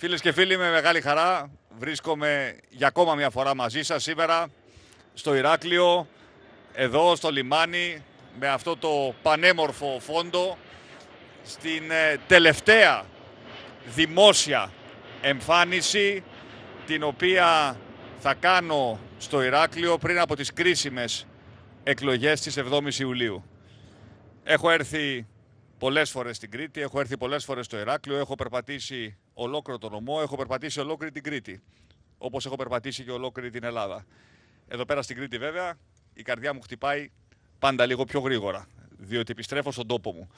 Φίλες και φίλοι, με μεγάλη χαρά βρίσκομαι για ακόμα μια φορά μαζί σας σήμερα στο Ηράκλειο, εδώ στο λιμάνι, με αυτό το πανέμορφο φόντο, στην ε, τελευταία δημόσια εμφάνιση, την οποία θα κάνω στο Ηράκλειο πριν από τις κρίσιμες εκλογές της 7ης Ιουλίου. Έχω έρθει πολλές φορές στην Κρήτη, έχω έρθει πολλές φορές στο Ηράκλειο, έχω περπατήσει ολόκληρο τον νομό, έχω περπατήσει ολόκληρη την Κρήτη. Όπως έχω περπατήσει και ολόκληρη την Ελλάδα. Εδώ πέρα στην Κρήτη, βέβαια, η καρδιά μου χτυπάει πάντα λίγο πιο γρήγορα. Διότι επιστρέφω στον τόπο μου.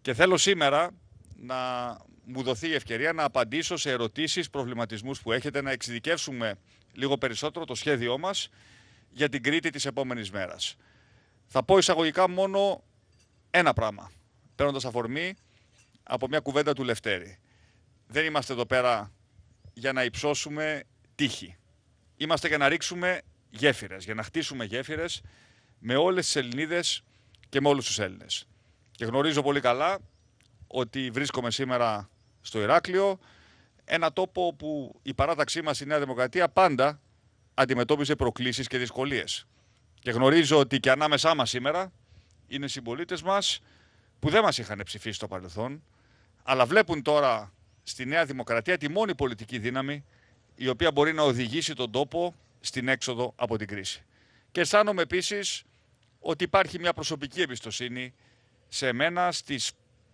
Και θέλω σήμερα να μου δοθεί η ευκαιρία να απαντήσω σε ερωτήσεις, προβληματισμούς που έχετε, να εξειδικεύσουμε λίγο περισσότερο το σχέδιό μας για την Κρήτη της επόμενης μέρας. Θα πω εισαγωγικά μόνο ένα πράγμα, παίρνοντας αφορμή από μια κουβέντα του Λευτέρη δεν είμαστε εδώ πέρα για να υψώσουμε τύχη. Είμαστε για να ρίξουμε γέφυρες, για να χτίσουμε γέφυρες με όλες τις Ελληνίδες και με όλους τους Έλληνες. Και γνωρίζω πολύ καλά ότι βρίσκομαι σήμερα στο Ηράκλειο, ένα τόπο που η παράταξή μας, η Νέα Δημοκρατία, πάντα αντιμετώπιζε προκλήσεις και δυσκολίες. Και γνωρίζω ότι και ανάμεσά μας σήμερα είναι συμπολίτες μας που δεν μας είχαν ψηφίσει στο παρελθόν, αλλά βλέπουν τώρα στη Νέα Δημοκρατία τη μόνη πολιτική δύναμη η οποία μπορεί να οδηγήσει τον τόπο στην έξοδο από την κρίση. Και αισθάνομαι επίσης ότι υπάρχει μια προσωπική εμπιστοσύνη σε μένα, στι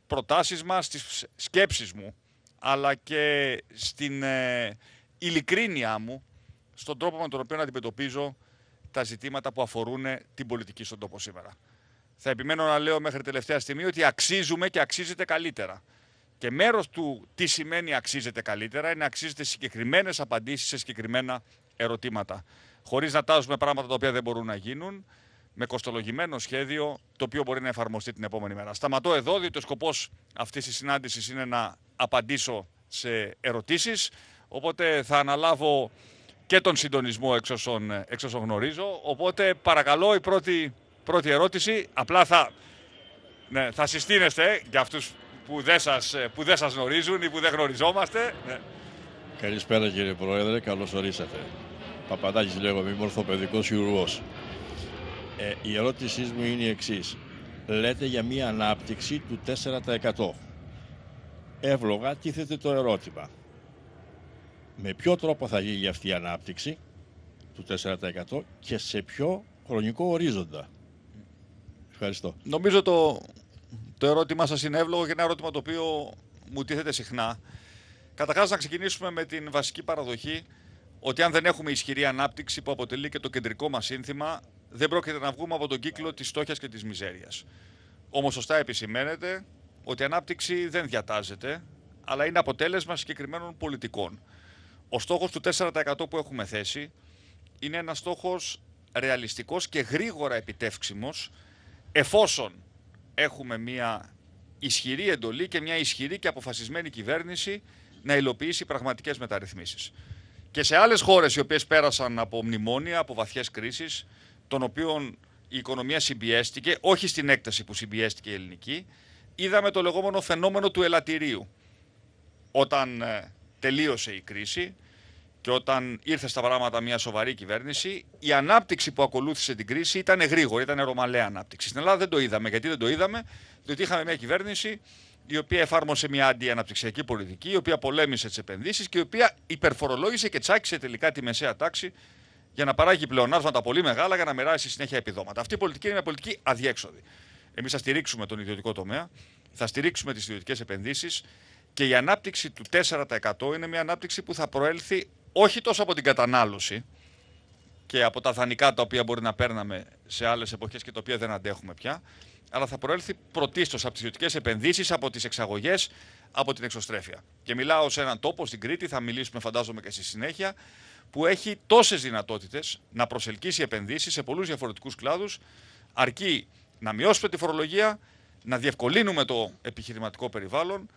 προτάσεις μας, στις σκέψεις μου, αλλά και στην ε, ειλικρίνειά μου, στον τρόπο με τον οποίο αντιμετωπίζω τα ζητήματα που αφορούν ε, την πολιτική στον τόπο σήμερα. Θα επιμένω να λέω μέχρι τελευταία στιγμή ότι αξίζουμε και αξίζεται καλύτερα. Και μέρος του τι σημαίνει αξίζεται καλύτερα είναι να αξίζεται συγκεκριμένες απαντήσεις σε συγκεκριμένα ερωτήματα. Χωρίς να τάζουμε πράγματα τα οποία δεν μπορούν να γίνουν, με κοστολογημένο σχέδιο το οποίο μπορεί να εφαρμοστεί την επόμενη μέρα. Σταματώ εδώ, διότι ο σκοπός αυτής της συνάντησης είναι να απαντήσω σε ερωτήσεις. Οπότε θα αναλάβω και τον συντονισμό εξ όσων, γνωρίζω. Οπότε παρακαλώ η πρώτη, πρώτη ερώτηση. Απλά θα, ναι, θα συστήνεστε για αυτούς που δεν σας, ε, που σας γνωρίζουν ή που δεν γνωριζόμαστε. Ναι. Καλησπέρα κύριε Πρόεδρε, καλώς ορίσατε. Παπαδάκης λέγομαι, είμαι ορθοπαιδικός χειρουργός. Ε, η ερώτησή μου είναι η εξής. Λέτε για μια ανάπτυξη του 4%. Εύλογα τίθεται το ερώτημα. Με ποιο τρόπο θα γίνει αυτή η ανάπτυξη του 4% και σε ποιο χρονικό ορίζοντα. Ευχαριστώ. Νομίζω το, το ερώτημά σας είναι εύλογο και ένα ερώτημα το οποίο μου τίθεται συχνά. Καταρχάς, να ξεκινήσουμε με την βασική παραδοχή ότι αν δεν έχουμε ισχυρή ανάπτυξη που αποτελεί και το κεντρικό μας σύνθημα, δεν πρόκειται να βγούμε από τον κύκλο της στόχιας και της μιζέριας. Όμως, σωστά επισημαίνεται ότι η ανάπτυξη δεν διατάζεται, αλλά είναι αποτέλεσμα συγκεκριμένων πολιτικών. Ο στόχος του 4% που έχουμε θέσει είναι ένας στόχος ρεαλιστικός και γρήγορα επιτεύξιμος, εφόσον έχουμε μια ισχυρή εντολή και μια ισχυρή και αποφασισμένη κυβέρνηση να υλοποιήσει πραγματικές μεταρρυθμίσεις. Και σε άλλες χώρες οι οποίες πέρασαν από μνημόνια, από βαθιές κρίσεις, των οποίων η οικονομία συμπιέστηκε, όχι στην έκταση που συμπιέστηκε η ελληνική, είδαμε το λεγόμενο φαινόμενο του ελαττηρίου. Όταν ε, τελείωσε η κρίση, και όταν ήρθε στα πράγματα μια σοβαρή κυβέρνηση, η ανάπτυξη που ακολούθησε την κρίση ήταν γρήγορη, ήταν ρωμαλαία ανάπτυξη. Στην Ελλάδα δεν το είδαμε. Γιατί δεν το είδαμε, διότι είχαμε μια κυβέρνηση η οποία εφάρμοσε μια αντιαναπτυξιακή πολιτική, η οποία πολέμησε τις επενδύσεις και η οποία υπερφορολόγησε και τσάκισε τελικά τη μεσαία τάξη για να παράγει πλεονάσματα πολύ μεγάλα για να μοιράσει συνέχεια επιδόματα. Αυτή η πολιτική είναι μια πολιτική αδιέξοδη. Εμείς θα στηρίξουμε τον ιδιωτικό τομέα, θα στηρίξουμε τις ιδιωτικές επενδύσεις και η ανάπτυξη του 4% είναι μια ανάπτυξη που θα προέλθει όχι τόσο από την κατανάλωση και από τα δανεικά τα οποία μπορεί να παίρναμε σε άλλες εποχές και τα οποία δεν αντέχουμε πια, αλλά θα προέλθει πρωτίστως από τις ιδιωτικές επενδύσεις, από τις εξαγωγές, από την εξωστρέφεια. Και μιλάω σε έναν τόπο στην Κρήτη, θα μιλήσουμε φαντάζομαι και στη συνέχεια, που έχει τόσες δυνατότητες να προσελκύσει επενδύσεις σε πολλούς διαφορετικούς κλάδους, αρκεί να μειώσουμε τη φορολογία, να διευκολύνουμε το επιχειρηματικό περιβάλλον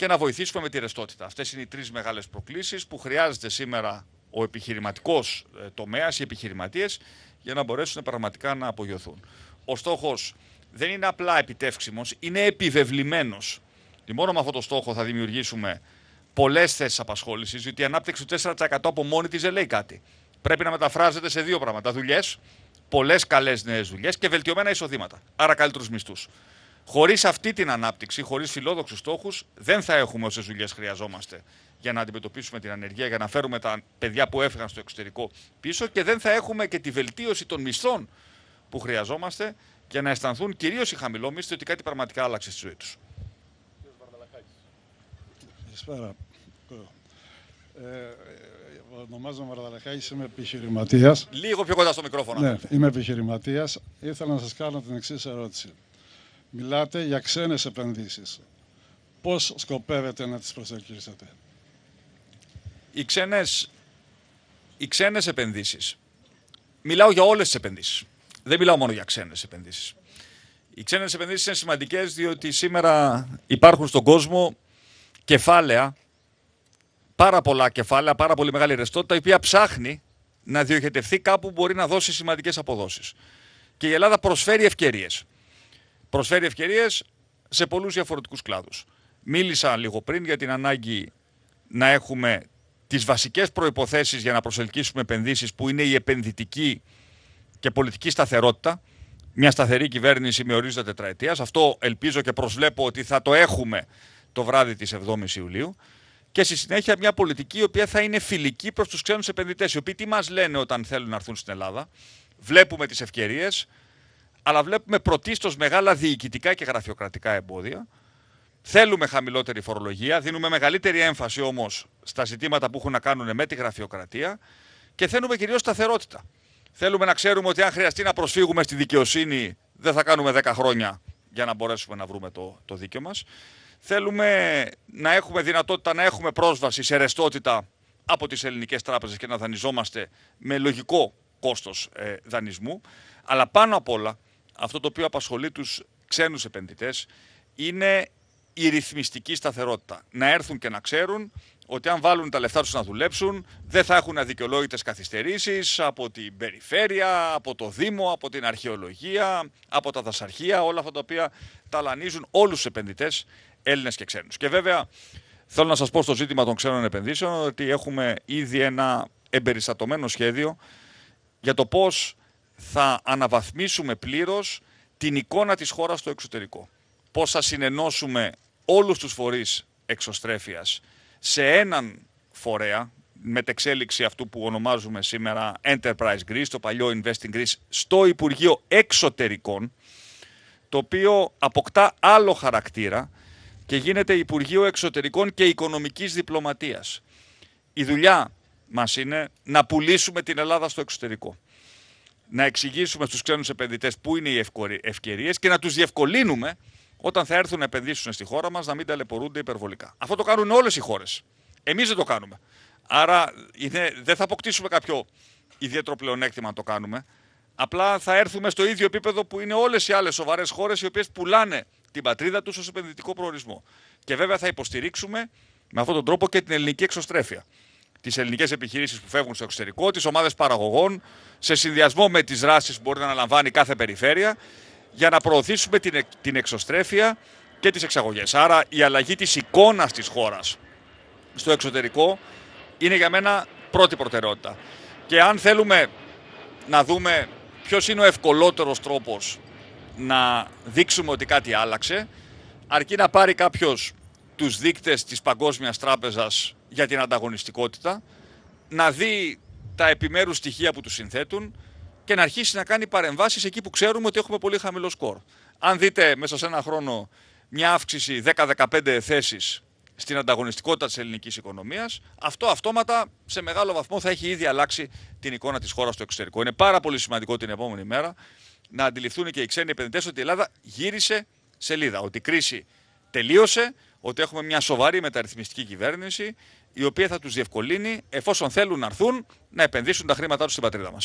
και να βοηθήσουμε με τη ρεστότητα. Αυτές είναι οι τρεις μεγάλες προκλήσεις που χρειάζεται σήμερα ο επιχειρηματικός ε, τομέας, οι επιχειρηματίες, για να μπορέσουν πραγματικά να απογειωθούν. Ο στόχος δεν είναι απλά επιτεύξιμος, είναι επιβεβλημένος. Και μόνο με αυτό το στόχο θα δημιουργήσουμε πολλές θέσεις απασχόλησης, διότι η ανάπτυξη του 4% από μόνη της δεν λέει κάτι. Πρέπει να μεταφράζεται σε δύο πράγματα: δουλειές, πολλές καλές νέες δουλειές και βελτιωμένα εισοδήματα. Άρα καλύτερους μισθούς. Χωρίς αυτή την ανάπτυξη, χωρίς φιλόδοξους στόχους, δεν θα έχουμε όσες δουλειές χρειαζόμαστε για να αντιμετωπίσουμε την ανεργία, για να φέρουμε τα παιδιά που έφυγαν στο εξωτερικό πίσω και δεν θα έχουμε και τη βελτίωση των μισθών που χρειαζόμαστε για να αισθανθούν κυρίως οι χαμηλόμισθοι ότι κάτι πραγματικά άλλαξε στη ζωή τους. Καλησπέρα. Ε, ε, ονομάζομαι Βαρδαλαχάκης, είμαι επιχειρηματίας. Λίγο πιο κοντά στο μικρόφωνο. Ναι, είμαι επιχειρηματίας. Ήθελα να σας κάνω την εξής ερώτηση. Μιλάτε για ξένες επενδύσεις. Πώς σκοπεύετε να τις προσεγγίσετε. Οι ξένες, οι ξένες επενδύσεις. Μιλάω για όλες τις επενδύσεις. Δεν μιλάω μόνο για ξένες επενδύσεις. Οι ξένες επενδύσεις είναι σημαντικές διότι σήμερα υπάρχουν στον κόσμο κεφάλαια, πάρα πολλά κεφάλαια, πάρα πολύ μεγάλη ρεστότητα, η οποία ψάχνει να διοχετευτεί κάπου που μπορεί να δώσει σημαντικές αποδόσεις. Και η Ελλάδα προσφέρει ευκαιρίες προσφέρει ευκαιρίες σε πολλούς διαφορετικούς κλάδους. Μίλησα λίγο πριν για την ανάγκη να έχουμε τις βασικές προποθέσει για να προσελκύσουμε επενδύσεις, που είναι η επενδυτική και πολιτική σταθερότητα. Μια σταθερή κυβέρνηση με ορίζοντα τετραετίας. Αυτό ελπίζω και προσβλέπω ότι θα το έχουμε το βράδυ της 7η Ιουλίου. Και στη συνέχεια μια πολιτική η οποία θα είναι φιλική προς τους ξένους επενδυτές. Οι οποίοι τι μας λένε όταν θέλουν να έρθουν στην Ελλάδα. Βλέπουμε τις ευκαιρίες, αλλά βλέπουμε πρωτίστως μεγάλα διοικητικά και γραφειοκρατικά εμπόδια. Θέλουμε χαμηλότερη φορολογία, δίνουμε μεγαλύτερη έμφαση όμως στα ζητήματα που έχουν να κάνουν με τη γραφειοκρατία και θέλουμε κυρίως σταθερότητα. Θέλουμε να ξέρουμε ότι αν χρειαστεί να προσφύγουμε στη δικαιοσύνη, δεν θα κάνουμε 10 χρόνια για να μπορέσουμε να βρούμε το, το δίκαιο μας. Θέλουμε να έχουμε δυνατότητα να έχουμε πρόσβαση σε ρεστότητα από τις ελληνικές τράπεζες και να δανειζόμαστε με λογικό κόστος ε, δανεισμού. Αλλά πάνω απ' όλα αυτό το οποίο απασχολεί τους ξένους επενδυτές είναι η ρυθμιστική σταθερότητα. Να έρθουν και να ξέρουν ότι αν βάλουν τα λεφτά τους να δουλέψουν δεν θα έχουν αδικαιολόγητες καθυστερήσεις από την περιφέρεια, από το Δήμο, από την αρχαιολογία, από τα δασαρχεία, όλα αυτά τα οποία ταλανίζουν όλους τους επενδυτές Έλληνες και ξένους. Και βέβαια θέλω να σας πω στο ζήτημα των ξένων επενδύσεων ότι έχουμε ήδη ένα εμπεριστατωμένο σχέδιο για το πώς θα αναβαθμίσουμε πλήρως την εικόνα της χώρας στο εξωτερικό. Πώς θα συνενώσουμε όλους τους φορείς εξωστρέφειας σε έναν φορέα, μετεξέλιξη αυτού που ονομάζουμε σήμερα Enterprise Greece, το παλιό Investing Greece, στο Υπουργείο Εξωτερικών, το οποίο αποκτά άλλο χαρακτήρα και γίνεται Υπουργείο Εξωτερικών και Οικονομικής Διπλωματίας. Η δουλειά μας είναι να πουλήσουμε την Ελλάδα στο εξωτερικό να εξηγήσουμε στους ξένους επενδυτές πού είναι οι ευκαιρίες και να τους διευκολύνουμε όταν θα έρθουν να επενδύσουν στη χώρα μας να μην ταλαιπωρούνται υπερβολικά. Αυτό το κάνουν όλες οι χώρες. Εμείς δεν το κάνουμε. Άρα είναι, δεν θα αποκτήσουμε κάποιο ιδιαίτερο πλεονέκτημα να το κάνουμε. Απλά θα έρθουμε στο ίδιο επίπεδο που είναι όλες οι άλλες σοβαρές χώρες οι οποίες πουλάνε την πατρίδα τους ως επενδυτικό προορισμό. Και βέβαια θα υποστηρίξουμε με αυτόν τον τρόπο και την ελληνική εξωστρέφεια τις ελληνικές επιχειρήσεις που φεύγουν στο εξωτερικό, τις ομάδες παραγωγών, σε συνδυασμό με τις δράσεις που μπορεί να αναλαμβάνει κάθε περιφέρεια, για να προωθήσουμε την, την εξωστρέφεια και τις εξαγωγές. Άρα η αλλαγή της εικόνας της χώρας στο εξωτερικό είναι για μένα πρώτη προτεραιότητα. Και αν θέλουμε να δούμε ποιος είναι ο ευκολότερος τρόπος να δείξουμε ότι κάτι άλλαξε, αρκεί να πάρει κάποιος τους δείκτες της Παγκόσμιας Τράπεζας για την ανταγωνιστικότητα, να δει τα επιμέρους στοιχεία που τους συνθέτουν και να αρχίσει να κάνει παρεμβάσεις εκεί που ξέρουμε ότι έχουμε πολύ χαμηλό σκορ. Αν δείτε μέσα σε ένα χρόνο μια αύξηση 10-15 θέσεις στην ανταγωνιστικότητα της ελληνικής οικονομίας, αυτό αυτόματα σε μεγάλο βαθμό θα έχει ήδη αλλάξει την εικόνα της χώρας στο εξωτερικό. Είναι πάρα πολύ σημαντικό την επόμενη μέρα να αντιληφθούν και οι ξένοι επενδυτές ότι η Ελλάδα γύρισε σελίδα, ότι η κρίση τελείωσε, ότι έχουμε μια σοβαρή μεταρρυθμιστική κυβέρνηση, η οποία θα τους διευκολύνει, εφόσον θέλουν να έρθουν, να επενδύσουν τα χρήματά τους στην πατρίδα μας.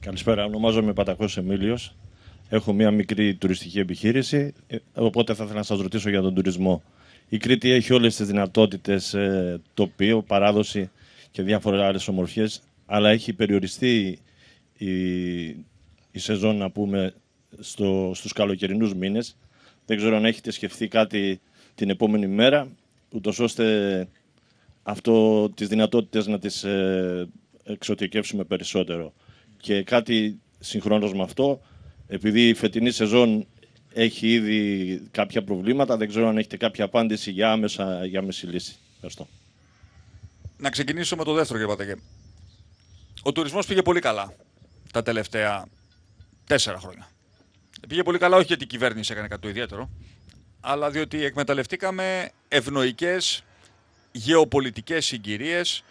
Καλησπέρα, ονομάζομαι Πατακός Εμίλιος. Έχω μία μικρή τουριστική επιχείρηση, ε, οπότε θα ήθελα να σας ρωτήσω για τον τουρισμό. Η Κρήτη έχει όλες τις δυνατότητες ε, τοπίο, παράδοση και διάφορες άλλες ομορφιές, αλλά έχει περιοριστεί η, η σεζόν, να πούμε, στο, στους καλοκαιρινούς μήνες. Δεν ξέρω αν έχετε σκεφτεί κάτι την επόμενη μέρα, ούτως ώστε αυτό, τις δυνατότητες να τις ε, εξωτικεύσουμε περισσότερο. Και κάτι συγχρόνως με αυτό, επειδή η φετινή σεζόν έχει ήδη κάποια προβλήματα, δεν ξέρω αν έχετε κάποια απάντηση για άμεσα, για άμεση λύση. Ευχαριστώ. Να ξεκινήσω με το δεύτερο, κύριε Πατέκε. Ο τουρισμός πήγε πολύ καλά τα τελευταία τέσσερα χρόνια. Πήγε πολύ καλά, όχι γιατί η κυβέρνηση έκανε κάτι το ιδιαίτερο αλλά διότι εκμεταλλευτήκαμε ευνοϊκές γεωπολιτικές συγκυρίες.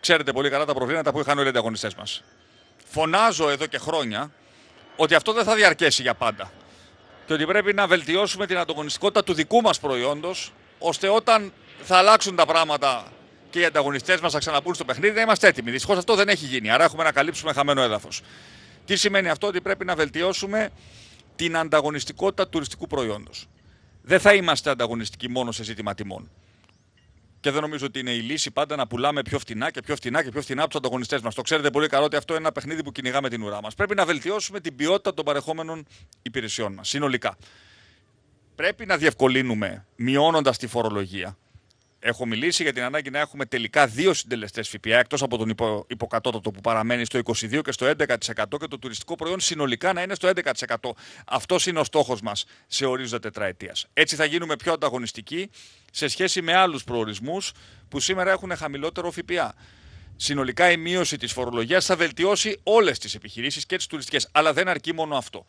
Ξέρετε πολύ καλά τα προβλήματα που είχαν όλοι οι ανταγωνιστές μας. Φωνάζω εδώ και χρόνια ότι αυτό δεν θα διαρκέσει για πάντα και ότι πρέπει να βελτιώσουμε την ανταγωνιστικότητα του δικού μας προϊόντος ώστε όταν θα αλλάξουν τα πράγματα και οι ανταγωνιστές μας θα ξαναμπούν στο παιχνίδι, να είμαστε έτοιμοι. Δυστυχώς αυτό δεν έχει γίνει. Άρα έχουμε να καλύψουμε χαμένο έδαφος. Τι σημαίνει αυτό, ότι πρέπει να βελτιώσουμε την ανταγωνιστικότητα τουριστικού προϊόντος. Δεν θα είμαστε ανταγωνιστικοί μόνο σε ζήτημα τιμών. Και δεν νομίζω ότι είναι η λύση πάντα να πουλάμε πιο φτηνά και πιο φτηνά και πιο φτηνά από τους ανταγωνιστές μας. Το ξέρετε πολύ καλά ότι αυτό είναι ένα παιχνίδι που κυνηγάμε την ουρά μας. Πρέπει να βελτιώσουμε την ποιότητα των παρεχόμενων υπηρεσιών μας συνολικά. Πρέπει να διευκολύνουμε μειώνοντας τη φορολογία έχω μιλήσει για την ανάγκη να έχουμε τελικά δύο συντελεστές ΦΠΑ εκτός από τον υπο, υποκατώτατο που παραμένει στο 22% και στο 11% και το τουριστικό προϊόν συνολικά να είναι στο 11%. Αυτός είναι ο στόχος μας σε ορίζοντα τετραετίας. Έτσι θα γίνουμε πιο ανταγωνιστικοί σε σχέση με άλλους προορισμούς που σήμερα έχουν χαμηλότερο ΦΠΑ. Συνολικά η μείωση της φορολογίας θα βελτιώσει όλες τις επιχειρήσεις και τις τουριστικές. Αλλά δεν αρκεί μόνο αυτό.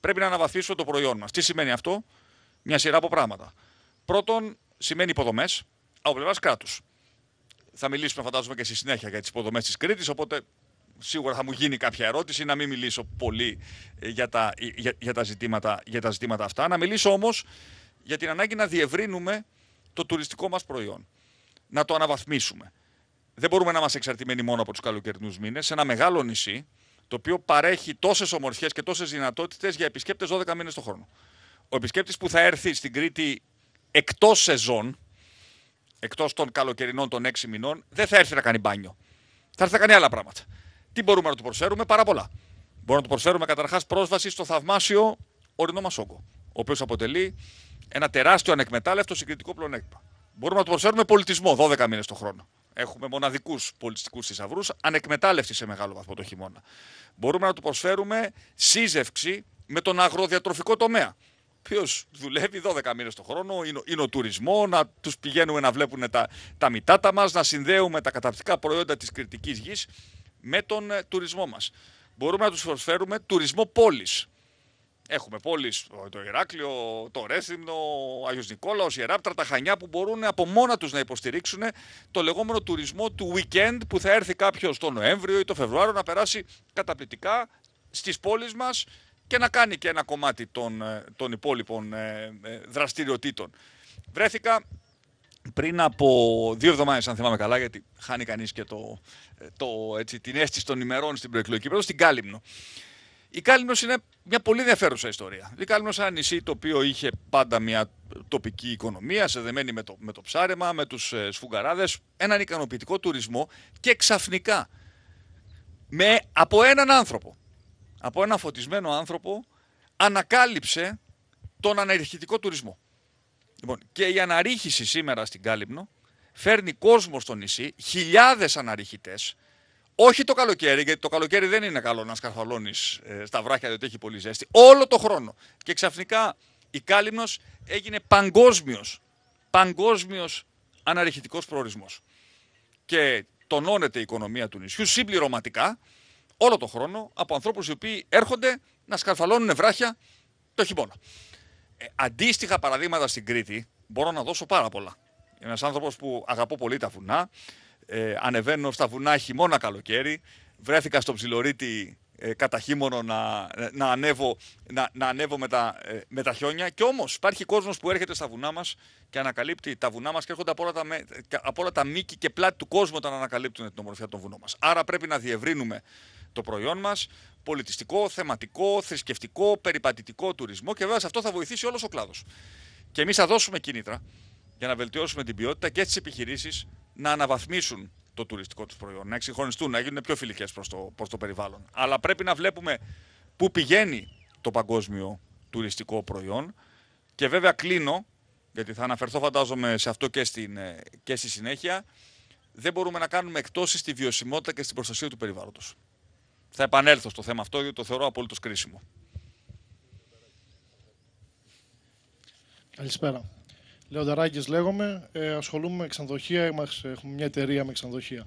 Πρέπει να αναβαθμίσουμε το προϊόν μας. Τι σημαίνει αυτό, μια σειρά από πράγματα. Πρώτον, σημαίνει υποδομές από πλευράς κράτους. Θα μιλήσουμε, φαντάζομαι, και στη συνέχεια για τις υποδομές της Κρήτης. Οπότε σίγουρα θα μου γίνει κάποια ερώτηση, να μην μιλήσω πολύ ε, για τα, ε, για, για τα, ζητήματα, για τα ζητήματα αυτά. Να μιλήσω όμως για την ανάγκη να διευρύνουμε το τουριστικό μας προϊόν. Να το αναβαθμίσουμε. Δεν μπορούμε να είμαστε εξαρτημένοι μόνο από τους καλοκαιρινούς μήνες. Ένα μεγάλο νησί, το οποίο παρέχει τόσες ομορφιές και τόσες δυνατότητες για επισκέπτες 12 μήνες το χρόνο. Ο επισκέπτης που θα έρθει στην Κρήτη εκτός σεζόν, εκτός των καλοκαιρινών των έξι μηνών, δεν θα έρθει να κάνει μπάνιο. Θα έρθει να κάνει άλλα πράγματα. Τι μπορούμε να του προσφέρουμε, πάρα πολλά. Μπορούμε να του προσφέρουμε καταρχάς πρόσβαση στο θαυμάσιο ορεινό μα όγκο, ο οποίος αποτελεί ένα τεράστιο ανεκμετάλλευτο συγκριτικό πλονέκτημα. Μπορούμε να του προσφέρουμε πολιτισμό 12 μήνες το χρόνο. Έχουμε μοναδικούς πολιτιστικούς θησαυρούς, ανεκμετάλλευτοι σε μεγάλο βαθμό το χειμώνα. Μπορούμε να του προσφέρουμε σύζευξη με τον αγροδιατροφικό τομέα οποίο δουλεύει 12 μήνες το χρόνο, είναι ο τουρισμός, να τους πηγαίνουμε να βλέπουν τα, τα μητάτα μας, να συνδέουμε τα καταπληκτικά προϊόντα της κριτικής γης με τον ε, τουρισμό μας. Μπορούμε να τους προσφέρουμε τουρισμό πόλης. Έχουμε πόλεις, το Ηράκλειο, το Ρέθυμνο, ο Άγιος Νικόλαος, η Εράπτρα, τα Χανιά που μπορούν από μόνα τους να υποστηρίξουν το λεγόμενο τουρισμό του weekend που θα έρθει κάποιος το Νοέμβριο ή το Φεβρουάριο να περάσει καταπληκτικά στις πόλεις μας, και να κάνει και ένα κομμάτι των, ε, των υπόλοιπων ε, ε, δραστηριοτήτων. Βρέθηκα πριν από δύο εβδομάδες, αν θυμάμαι καλά, γιατί χάνει κανείς και το, το, έτσι, την αίσθηση των ημερών στην προεκλογική περίοδο, στην Κάλυμνο. Η Κάλυμνος είναι μια πολύ ενδιαφέρουσα ιστορία. Η Κάλυμνος είναι ένα νησί το οποίο είχε πάντα μια τοπική οικονομία, δεμένη με το, με το ψάρεμα, με τους σφουγγαράδες, έναν ικανοποιητικό τουρισμό και ξαφνικά με, από έναν άνθρωπο από ένα φωτισμένο άνθρωπο ανακάλυψε τον αναρριχητικό τουρισμό. Λοιπόν, και η αναρρίχηση σήμερα στην Κάλυμνο φέρνει κόσμο στο νησί, χιλιάδες αναρριχητές. όχι το καλοκαίρι, γιατί το καλοκαίρι δεν είναι καλό να σκαρφαλώνεις ε, στα βράχια, διότι έχει πολύ ζέστη. Όλο το χρόνο. Και ξαφνικά η Κάλυμνος έγινε παγκόσμιος παγκόσμιος αναρριχητικός προορισμός. Και τονώνεται η οικονομία του νησιού συμπληρωματικά όλο τον χρόνο από ανθρώπους οι οποίοι έρχονται να σκαρφαλώνουν βράχια το χειμώνα. Ε, αντίστοιχα παραδείγματα στην Κρήτη μπορώ να δώσω πάρα πολλά. Ένας άνθρωπος που αγαπώ πολύ τα βουνά, ε, ανεβαίνω στα βουνά χειμώνα καλοκαίρι, βρέθηκα στο ψιλορίτι ε, κατά χείμωνο να, να, ανέβω, να, να ανέβω με, τα, ε, με τα χιόνια. Και όμως υπάρχει κόσμος που έρχεται στα βουνά μας και ανακαλύπτει τα βουνά μας και έρχονται από όλα, τα, από όλα τα μήκη και πλάτη του κόσμου όταν ανακαλύπτουν την ομορφιά των βουνών μας. Άρα πρέπει να διευρύνουμε το προϊόν μας, πολιτιστικό, θεματικό, θρησκευτικό, περιπατητικό τουρισμό και βέβαια σε αυτό θα βοηθήσει όλος ο κλάδος. Και εμείς θα δώσουμε κίνητρα για να βελτιώσουμε την ποιότητα και τις επιχειρήσεις να αναβαθμίσουν το τουριστικό τους προϊόν, να εξυγχρονιστούν, να γίνουν πιο φιλικές προς το, προς το περιβάλλον. Αλλά πρέπει να βλέπουμε πού πηγαίνει το παγκόσμιο τουριστικό προϊόν. Και βέβαια κλείνω, γιατί θα αναφερθώ φαντάζομαι σε αυτό και, στην, ε, και στη συνέχεια, δεν μπορούμε να κάνουμε εκτόσεις στη βιωσιμότητα και στην προστασία του περιβάλλοντος. Θα επανέλθω στο θέμα αυτό γιατί το θεωρώ απόλυτο κρίσιμο. Καλησπέρα. Λεονταράκης λέγομαι, ε, ασχολούμαι με ξενοδοχεία, έχουμε μια εταιρεία με ξενοδοχεία.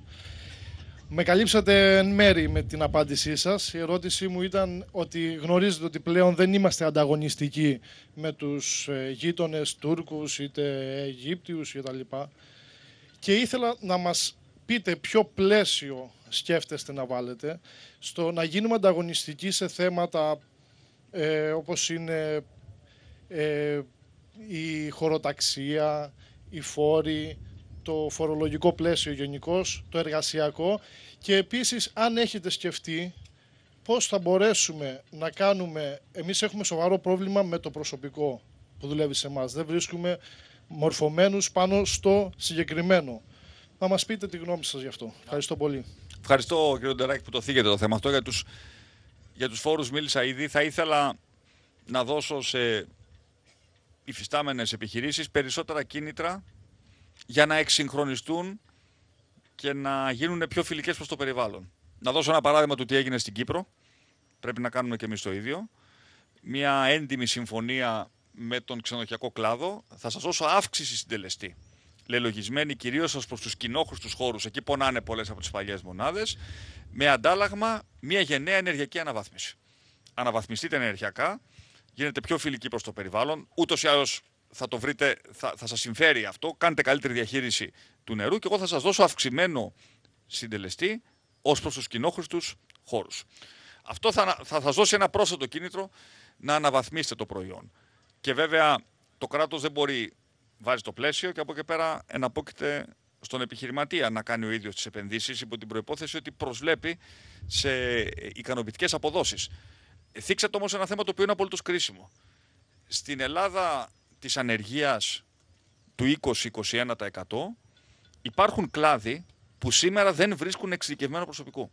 Με καλύψατε εν μέρη με την απάντησή σας. Η ερώτησή μου ήταν ότι γνωρίζετε ότι πλέον δεν είμαστε ανταγωνιστικοί με τους ε, γείτονες, Τούρκους είτε Αιγύπτιους κτλ. Και, και ήθελα να μας πείτε ποιο πλαίσιο σκέφτεστε να βάλετε, στο να γίνουμε ανταγωνιστικοί σε θέματα ε, όπως είναι ε, η χωροταξία, οι φόροι, το φορολογικό πλαίσιο γενικώς, το εργασιακό και επίσης αν έχετε σκεφτεί πώς θα μπορέσουμε να κάνουμε, εμείς έχουμε σοβαρό πρόβλημα με το προσωπικό που δουλεύει σε μας Δεν βρίσκουμε μορφωμένους πάνω στο συγκεκριμένο. Να μας πείτε τη γνώμη σας γι' αυτό. Ευχαριστώ πολύ. Ευχαριστώ κύριο Ντεράκη που το θίγετε το θέμα αυτό. Για τους, για τους φόρους μίλησα ήδη. Θα ήθελα να δώσω σε υφιστάμενες επιχειρήσεις περισσότερα κίνητρα για να εξυγχρονιστούν και να γίνουν πιο φιλικές προς το περιβάλλον. Να δώσω ένα παράδειγμα του τι έγινε στην Κύπρο. Πρέπει να κάνουμε και εμείς το ίδιο. Μια έντιμη συμφωνία με τον ξενοδοχειακό κλάδο θα σας δώσω αύξηση συντελεστή λελογισμένοι κυρίως ως προς τους κοινόχρηστου χώρους, εκεί πονάνε πολλές από τις παλιές μονάδες, με αντάλλαγμα μια γενναία ενεργειακή αναβάθμιση. Αναβαθμιστείτε ενεργειακά, γίνετε πιο φιλικοί προς το περιβάλλον, ούτως ή άλλως θα το θα, θα σας συμφέρει αυτό. κάνετε καλύτερη διαχείριση του νερού και εγώ θα σας δώσω αυξημένο συντελεστή ως προς τους κοινόχρηστου χώρους. Αυτό θα, θα σας δώσει ένα πρόσθετο κίνητρο να αναβαθμίσετε το προϊόν. Και βέβαια το κράτος δεν μπορεί βάζει το πλαίσιο και από εκεί πέρα εναπόκειται στον επιχειρηματία να κάνει ο ίδιος τις επενδύσεις υπό την προπόθεση ότι προσβλέπει σε ικανοποιητικές αποδόσεις. Θίξατε όμως ένα θέμα το οποίο είναι απολύτως κρίσιμο. Στην Ελλάδα της ανεργίας του 20-21% υπάρχουν κλάδοι που σήμερα δεν βρίσκουν εξειδικευμένο προσωπικό.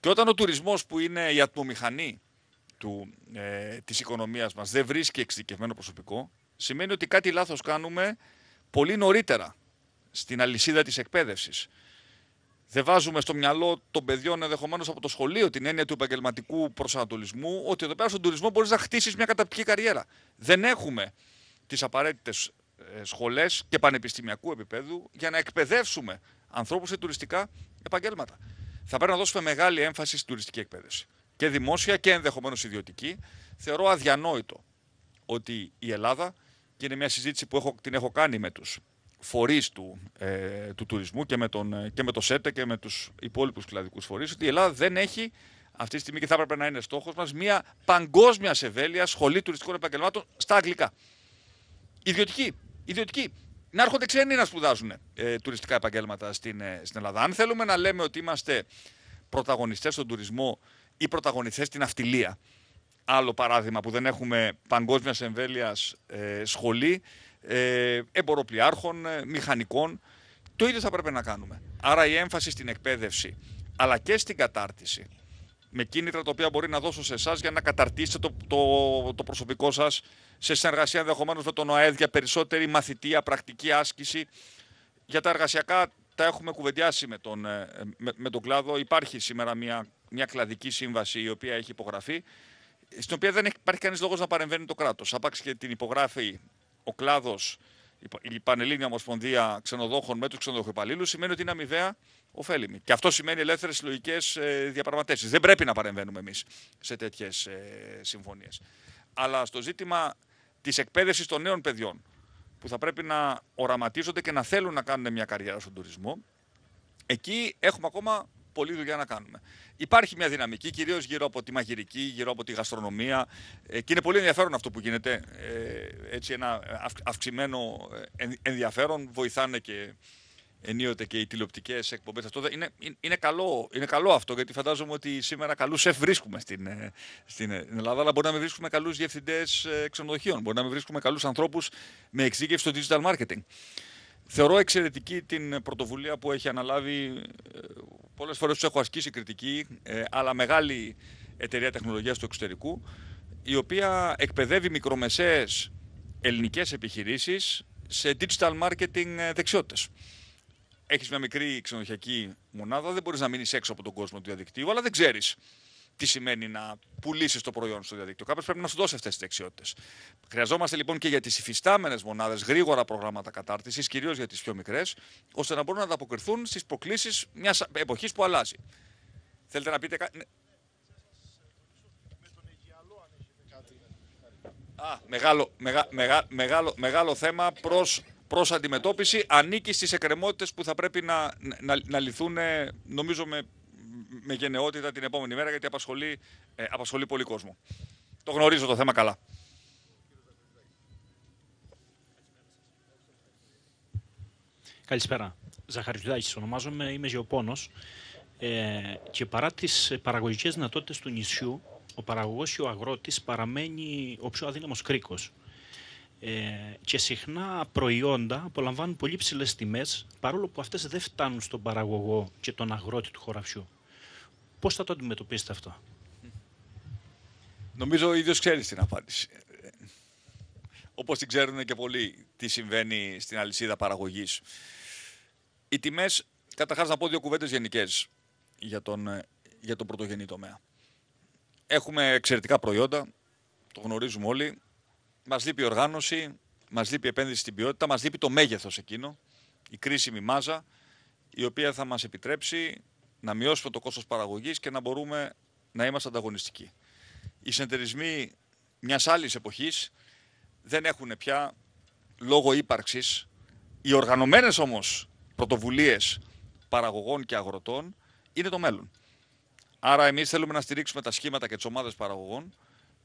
Και όταν ο τουρισμός που είναι η ατμομηχανή του, ε, της οικονομίας μας δεν βρίσκει εξειδικευμένο προσωπικό, σημαίνει ότι κάτι λάθος κάνουμε πολύ νωρίτερα στην αλυσίδα της εκπαίδευσης. Δεν βάζουμε στο μυαλό των παιδιών ενδεχομένως από το σχολείο την έννοια του επαγγελματικού προσανατολισμού, ότι εδώ πέρα στον τουρισμό μπορείς να χτίσεις μια καταπτική καριέρα. Δεν έχουμε τις απαραίτητες ε, σχολές και πανεπιστημιακού επίπεδου για να εκπαιδεύσουμε ανθρώπους σε τουριστικά επαγγέλματα. Θα πρέπει να δώσουμε μεγάλη έμφαση στην τουριστική εκπαίδευση. Και δημόσια και ενδεχομένως ιδιωτική. Θεωρώ αδιανόητο ότι η Ελλάδα και είναι μια συζήτηση που έχω, την έχω κάνει με τους φορείς του, ε, του τουρισμού και με, τον, ε, και με το ΣΕΤΕ και με τους υπόλοιπους κλαδικούς φορείς ότι η Ελλάδα δεν έχει αυτή τη στιγμή και θα έπρεπε να είναι στόχος μας μια παγκόσμια ευέλεια σχολή τουριστικών επαγγελμάτων στα αγγλικά. Ιδιωτική, ιδιωτική. Να έρχονται ξένοι να σπουδάζουν ε, τουριστικά επαγγέλματα στην, ε, στην Ελλάδα. Αν θέλουμε να λέμε ότι είμαστε πρωταγωνιστές στον τουρισμό ή πρωταγωνιστές στην αυτιλία, άλλο παράδειγμα που δεν έχουμε παγκόσμιας εμβέλειας ε, σχολή ε, εμποροπλιάρχων, ε, μηχανικών. Το ίδιο θα πρέπει να κάνουμε. Άρα η έμφαση στην εκπαίδευση αλλά και στην κατάρτιση με κίνητρα τα οποία μπορεί να δώσω σε εσάς για να καταρτήσετε το, το, προσωπικό σας σε συνεργασία ενδεχομένως με τον ΟΑΕΔ για περισσότερη μαθητεία, πρακτική άσκηση. Για τα εργασιακά τα έχουμε κουβεντιάσει με τον, ε, με, με κλάδο. Υπάρχει σήμερα μια, μια κλαδική σύμβαση η οποία έχει υπογραφεί στην οποία δεν υπάρχει κανείς λόγος να παρεμβαίνει το κράτος. Άπαξ και την υπογράφει ο κλάδος, η Πανελλήνια Ομοσπονδία Ξενοδόχων με τους ξενοδοχοϊπαλλήλου, σημαίνει ότι είναι αμοιβαία ωφέλιμη. Και αυτό σημαίνει ελεύθερες συλλογικές ε, διαπραγματεύσεις. Δεν πρέπει να παρεμβαίνουμε εμείς σε τέτοιες συμφωνίες. Αλλά στο ζήτημα της εκπαίδευσης των νέων παιδιών, που θα πρέπει να οραματίζονται και να θέλουν να κάνουν μια καριέρα στον τουρισμό, εκεί έχουμε ακόμα πολλή δουλειά να κάνουμε. Υπάρχει μια δυναμική, κυρίως γύρω από τη μαγειρική, γύρω από τη γαστρονομία. Ε, και είναι πολύ ενδιαφέρον αυτό που γίνεται. Ε, έτσι, ένα αυξημένο ε, ενδιαφέρον. Βοηθάνε και ενίοτε και οι τηλεοπτικές εκπομπές. Αυτό είναι, είναι, καλό, είναι καλό αυτό, γιατί φαντάζομαι ότι σήμερα καλούς σεφ βρίσκουμε στην, ε, ε, στην Ελλάδα, αλλά μπορεί να με βρίσκουμε καλούς διευθυντές ξενοδοχείων, μπορεί να με βρίσκουμε καλούς ανθρώπους με εξήγηση στο digital marketing. Θεωρώ εξαιρετική την πρωτοβουλία που έχει αναλάβει. Πολλές φορές έχω ασκήσει κριτική, ε, αλλά μεγάλη εταιρεία τεχνολογίας του εξωτερικού, η οποία εκπαιδεύει μικρομεσαίες ελληνικές επιχειρήσεις σε digital marketing ε, δεξιότητες. Έχεις μια μικρή ξενοδοχειακή μονάδα, δεν μπορείς να μείνεις έξω από τον κόσμο του διαδικτύου, αλλά δεν ξέρεις τι σημαίνει να πουλήσεις το προϊόν στο διαδίκτυο. Κάποιος πρέπει να σου δώσει αυτές τις δεξιότητες. Χρειαζόμαστε λοιπόν και για τις υφιστάμενες μονάδες γρήγορα προγράμματα κατάρτισης, κυρίως για τις πιο μικρές, ώστε να μπορούν να ανταποκριθούν στις προκλήσεις μιας εποχής που αλλάζει. Θέλετε να πείτε κάτι. Ναι. Α, μεγάλο, μεγα, μεγα, μεγάλο, μεγάλο θέμα προς, προς αντιμετώπιση. Ανήκει στις εκκρεμότητες που θα πρέπει να, να, να λυθούν, ε, νομίζω, με με γενναιότητα την επόμενη μέρα γιατί απασχολεί, ε, απασχολεί πολύ κόσμο. Το γνωρίζω το θέμα καλά. Καλησπέρα. Ζαχαριτουδάκης ονομάζομαι, είμαι γεωπόνος ε, και παρά τις παραγωγικές δυνατότητες του νησιού, ο παραγωγός και ο αγρότης παραμένει ο πιο αδύναμος κρίκος. Ε, και συχνά προϊόντα απολαμβάνουν πολύ ψηλές τιμές, παρόλο που αυτές δεν φτάνουν στον παραγωγό και τον αγρότη του χωραφιού. Πώς θα το αντιμετωπίσετε αυτό. Νομίζω ο ίδιος ξέρει την απάντηση. Όπως την ξέρουν και πολλοί τι συμβαίνει στην αλυσίδα παραγωγής. Οι τιμές, καταρχάς να πω δύο κουβέντες γενικές για τον, για πρωτογενή τομέα. Έχουμε εξαιρετικά προϊόντα, το γνωρίζουμε όλοι. Μας λείπει η οργάνωση, μας λείπει η επένδυση στην ποιότητα, μας λείπει το μέγεθος εκείνο, η κρίσιμη μάζα, η οποία θα μας επιτρέψει να μειώσουμε το κόστος παραγωγής και να μπορούμε να είμαστε ανταγωνιστικοί. Οι συνεταιρισμοί μιας άλλης εποχής δεν έχουν πια λόγο ύπαρξης. Οι οργανωμένες όμως πρωτοβουλίες παραγωγών και αγροτών είναι το μέλλον. Άρα εμείς θέλουμε να στηρίξουμε τα σχήματα και τις ομάδες παραγωγών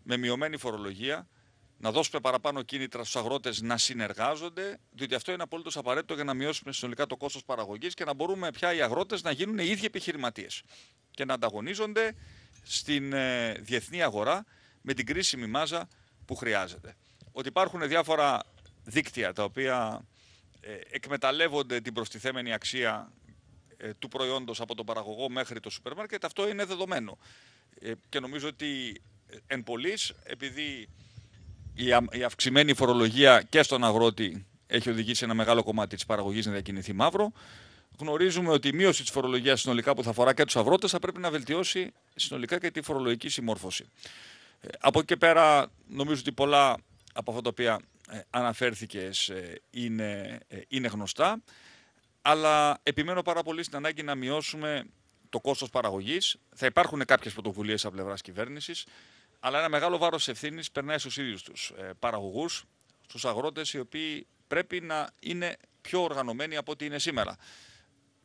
με μειωμένη φορολογία, να δώσουμε παραπάνω κίνητρα στους αγρότες να συνεργάζονται, διότι αυτό είναι απολύτως απαραίτητο για να μειώσουμε συνολικά το κόστος παραγωγής και να μπορούμε πια οι αγρότες να γίνουν οι ίδιοι επιχειρηματίες και να ανταγωνίζονται στην ε, διεθνή αγορά με την κρίσιμη μάζα που χρειάζεται. Ότι υπάρχουν διάφορα δίκτυα τα οποία ε, εκμεταλλεύονται την προστιθέμενη αξία ε, του προϊόντος από τον παραγωγό μέχρι το σούπερ μάρκετ, αυτό είναι δεδομένο. Και νομίζω ότι εν πολλής, επειδή η αυξημένη φορολογία και στον αγρότη έχει οδηγήσει ένα μεγάλο κομμάτι της παραγωγής να διακινηθεί μαύρο. Γνωρίζουμε ότι η μείωση της φορολογίας συνολικά που θα αφορά και τους αγρότες θα πρέπει να βελτιώσει συνολικά και τη φορολογική συμμόρφωση. Ε, από εκεί και πέρα, νομίζω ότι πολλά από αυτά τα οποία ε, αναφέρθηκες ε, είναι, είναι γνωστά. Αλλά επιμένω πάρα πολύ στην ανάγκη να μειώσουμε το κόστος παραγωγής. Θα υπάρχουν κάποιες πρωτοβουλίες από πλευράς κυβέρνησης. Αλλά ένα μεγάλο βάρος ευθύνης περνάει στους ίδιους τους ε, παραγωγούς, στους αγρότες, οι οποίοι πρέπει να είναι πιο οργανωμένοι από ό,τι είναι σήμερα.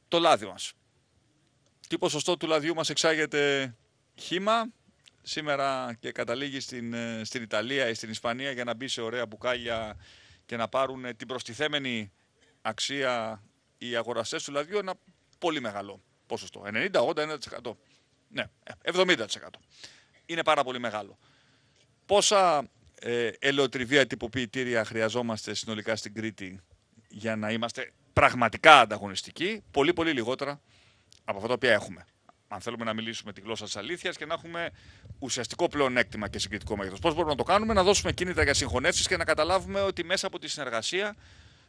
Το λάδι μας. Τι ποσοστό του λαδιού μας εξάγεται χήμα σήμερα και καταλήγει στην, ε, στην Ιταλία ή στην Ισπανία για να μπει σε ωραία μπουκάλια και να πάρουν την προστιθέμενη αξία οι αγοραστές του λαδιού ένα πολύ μεγάλο 81%. Ναι, 70% είναι πάρα πολύ μεγάλο. Πόσα ε, ελαιοτριβία τυποποιητήρια χρειαζόμαστε συνολικά στην Κρήτη για να είμαστε πραγματικά ανταγωνιστικοί, πολύ πολύ λιγότερα από αυτά τα οποία έχουμε. Αν θέλουμε να μιλήσουμε τη γλώσσα της αλήθειας και να έχουμε ουσιαστικό πλεονέκτημα και συγκριτικό μέγεθος. Πώς μπορούμε να το κάνουμε, να δώσουμε κίνητα για συγχωνεύσεις και να καταλάβουμε ότι μέσα από τη συνεργασία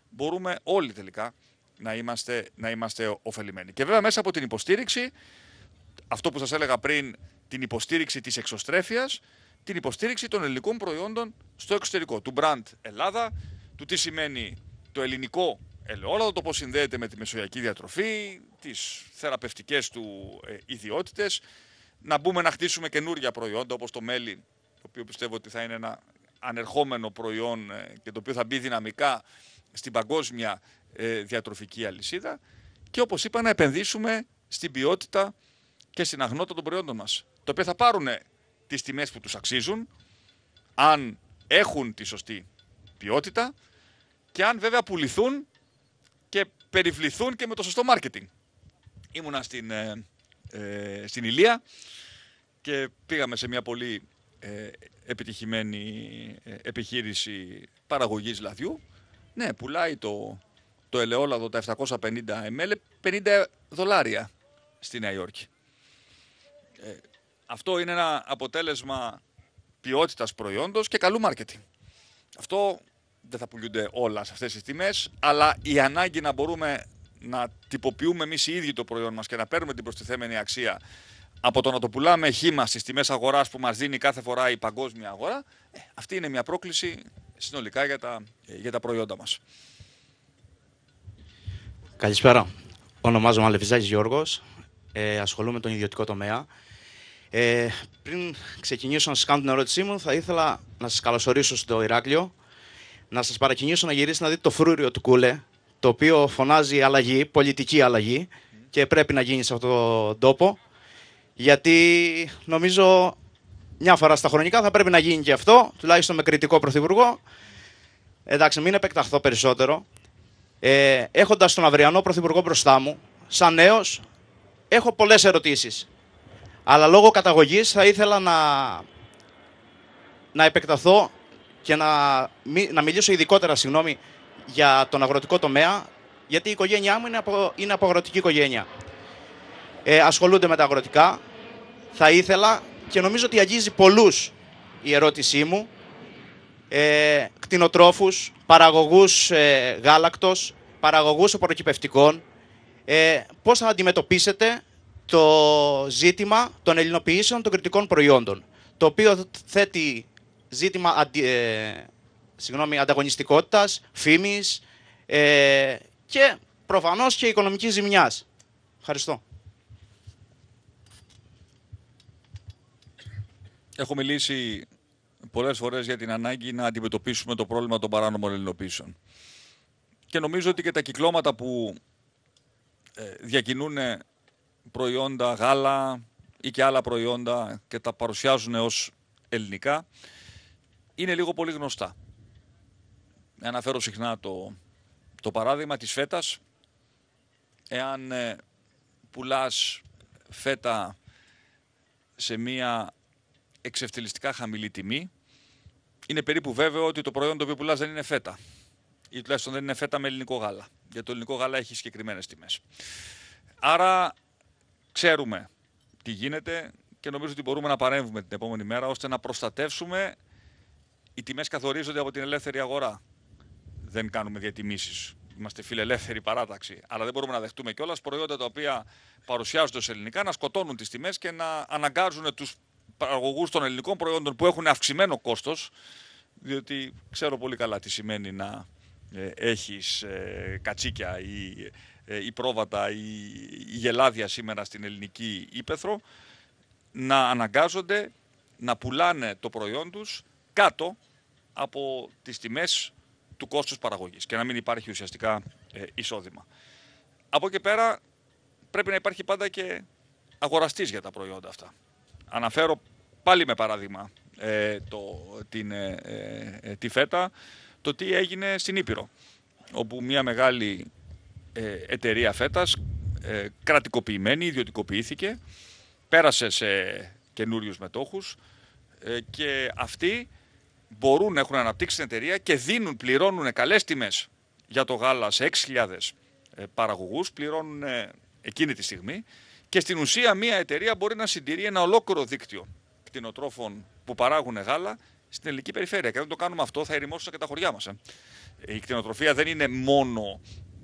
μπορούμε όλοι τελικά να είμαστε, να είμαστε ωφελημένοι. Και βέβαια μέσα από την υποστήριξη, αυτό που σας έλεγα πριν την υποστήριξη της εξωστρέφειας, την υποστήριξη των ελληνικών προϊόντων στο εξωτερικό, του brand Ελλάδα, του τι σημαίνει το ελληνικό ελαιόλαδο, το πώς συνδέεται με τη μεσογειακή διατροφή, τις θεραπευτικές του ε, ιδιότητες, να μπούμε να χτίσουμε καινούργια προϊόντα όπως το μέλι, το οποίο πιστεύω ότι θα είναι ένα ανερχόμενο προϊόν ε, και το οποίο θα μπει δυναμικά στην παγκόσμια ε, διατροφική αλυσίδα και όπως είπα να επενδύσουμε στην ποιότητα και στην αγνότητα των προϊόντων μας. Το οποίο θα πάρουν τις τιμές που τους αξίζουν, αν έχουν τη σωστή ποιότητα και αν βέβαια πουληθούν και περιβληθούν και με το σωστό μάρκετινγκ. Ήμουνα στην, ε, ε, Ηλία και πήγαμε σε μια πολύ ε, επιτυχημένη επιχείρηση παραγωγής λαδιού. Ναι, πουλάει το, το ελαιόλαδο τα 750 ml 50 δολάρια στη Νέα Υόρκη. Ε, αυτό είναι ένα αποτέλεσμα ποιότητας προϊόντος και καλού marketing. Αυτό δεν θα πουλούνται όλα σε αυτές τις τιμές, αλλά η ανάγκη να μπορούμε να τυποποιούμε εμείς οι ίδιοι το προϊόν μας και να παίρνουμε την προστιθέμενη αξία από το να το πουλάμε χήμα στις τιμές αγοράς που μας δίνει κάθε φορά η παγκόσμια αγορά, ε, αυτή είναι μια πρόκληση συνολικά για τα, ε, για τα προϊόντα μας. Καλησπέρα. Ονομάζομαι Αλεφιζάκης Γιώργος. Ε, ασχολούμαι τον ιδιωτικό τομέα. Ε, πριν ξεκινήσω να σας κάνω την ερώτησή μου, θα ήθελα να σας καλωσορίσω στο Ηράκλειο, να σας παρακινήσω να γυρίσετε να δείτε το φρούριο του Κούλε, το οποίο φωνάζει αλλαγή, πολιτική αλλαγή και πρέπει να γίνει σε αυτόν τον τόπο, γιατί νομίζω μια φορά στα χρονικά θα πρέπει να γίνει και αυτό, τουλάχιστον με κριτικό πρωθυπουργό. Εντάξει, μην επεκταχθώ περισσότερο. Ε, έχοντας τον αυριανό πρωθυπουργό μπροστά μου, σαν νέος, έχω πολλές ερωτήσεις. Αλλά λόγω καταγωγής θα ήθελα να, να επεκταθώ και να, να μιλήσω ειδικότερα συγγνώμη, για τον αγροτικό τομέα, γιατί η οικογένειά μου είναι από, είναι από αγροτική οικογένεια. Ε, ασχολούνται με τα αγροτικά. Θα ήθελα και νομίζω ότι αγγίζει πολλούς η ερώτησή μου, ε, κτηνοτρόφους, παραγωγούς ε, γάλακτος, παραγωγούς οπωροκυπευτικών, ε, πώς θα αντιμετωπίσετε το ζήτημα των ελληνοποιήσεων των κριτικών προϊόντων, το οποίο θέτει ζήτημα αντι, ε, συγγνώμη, ανταγωνιστικότητας, φήμης ε, και προφανώς και οικονομικής ζημιάς. Ευχαριστώ. Έχω μιλήσει πολλές φορές για την ανάγκη να αντιμετωπίσουμε το πρόβλημα των παράνομων ελληνοποίησεων. Και νομίζω ότι και τα κυκλώματα που ε, διακινούν ε, προϊόντα, γάλα ή και άλλα προϊόντα και τα παρουσιάζουν ως ελληνικά, είναι λίγο πολύ γνωστά. Αναφέρω συχνά το, το παράδειγμα της φέτας. Εάν ε, πουλάς φέτα σε μία εξευτελιστικά χαμηλή τιμή, είναι περίπου βέβαιο ότι το προϊόν το οποίο πουλάς δεν είναι φέτα. Ή τουλάχιστον δεν είναι φέτα με ελληνικό γάλα. Γιατί το ελληνικό γάλα έχει συγκεκριμένες τιμές. Άρα ξέρουμε τι γίνεται και νομίζω ότι μπορούμε να παρέμβουμε την επόμενη μέρα ώστε να προστατεύσουμε. Οι τιμές καθορίζονται από την ελεύθερη αγορά. Δεν κάνουμε διατιμήσεις. Είμαστε φιλελεύθερη παράταξη. Αλλά δεν μπορούμε να δεχτούμε κιόλας προϊόντα τα οποία παρουσιάζονται σε ελληνικά να σκοτώνουν τις τιμές και να αναγκάζουν τους παραγωγούς των ελληνικών προϊόντων που έχουν αυξημένο κόστος. Διότι ξέρω πολύ καλά τι σημαίνει να ε, έχεις ε, κατσίκια ή ε, η πρόβατα, η, γελάδια σήμερα στην ελληνική ύπεθρο, να αναγκάζονται να πουλάνε το προϊόν τους κάτω από τις τιμές του κόστους παραγωγής και να μην υπάρχει ουσιαστικά ε, εισόδημα. Από εκεί πέρα πρέπει να υπάρχει πάντα και αγοραστής για τα προϊόντα αυτά. Αναφέρω πάλι με παράδειγμα ε, το, την, τη φέτα, το τι έγινε στην Ήπειρο, όπου μια μεγάλη ε, εταιρεία φέτας, ε, κρατικοποιημένη, ιδιωτικοποιήθηκε, πέρασε σε καινούριους μετόχους ε, και αυτοί μπορούν να έχουν αναπτύξει την εταιρεία και δίνουν, πληρώνουν καλές τιμές για το γάλα σε 6.000 παραγωγούς, πληρώνουν εκείνη τη στιγμή και στην ουσία μια εταιρεία μπορεί να συντηρεί ένα ολόκληρο δίκτυο κτηνοτρόφων που παράγουν γάλα στην ελληνική περιφέρεια. Και αν το κάνουμε αυτό, θα ερημώσουν και τα χωριά μας. Η κτηνοτροφία δεν είναι μόνο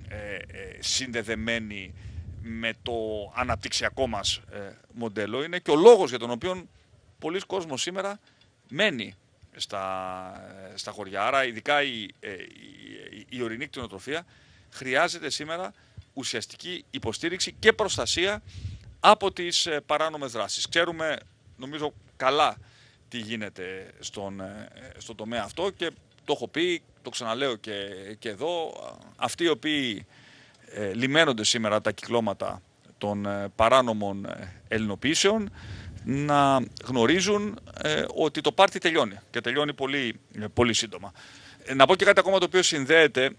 ε, ε, συνδεδεμένη με το αναπτυξιακό μας ε, μοντέλο. Είναι και ο λόγος για τον οποίο πολλοί κόσμος σήμερα μένει στα, στα χωριά. Άρα ειδικά η, η, ορεινή κτηνοτροφία χρειάζεται σήμερα ουσιαστική υποστήριξη και προστασία από τις παράνομες δράσεις. Ξέρουμε νομίζω καλά τι γίνεται στον, στον τομέα αυτό και το έχω πει το ξαναλέω και, και εδώ, αυτοί οι οποίοι ε, λιμένονται σήμερα τα κυκλώματα των ε, παράνομων ε, ελληνοποίησεων να γνωρίζουν ε, ότι το πάρτι τελειώνει και τελειώνει πολύ, πολύ σύντομα. Να πω και κάτι ακόμα το οποίο συνδέεται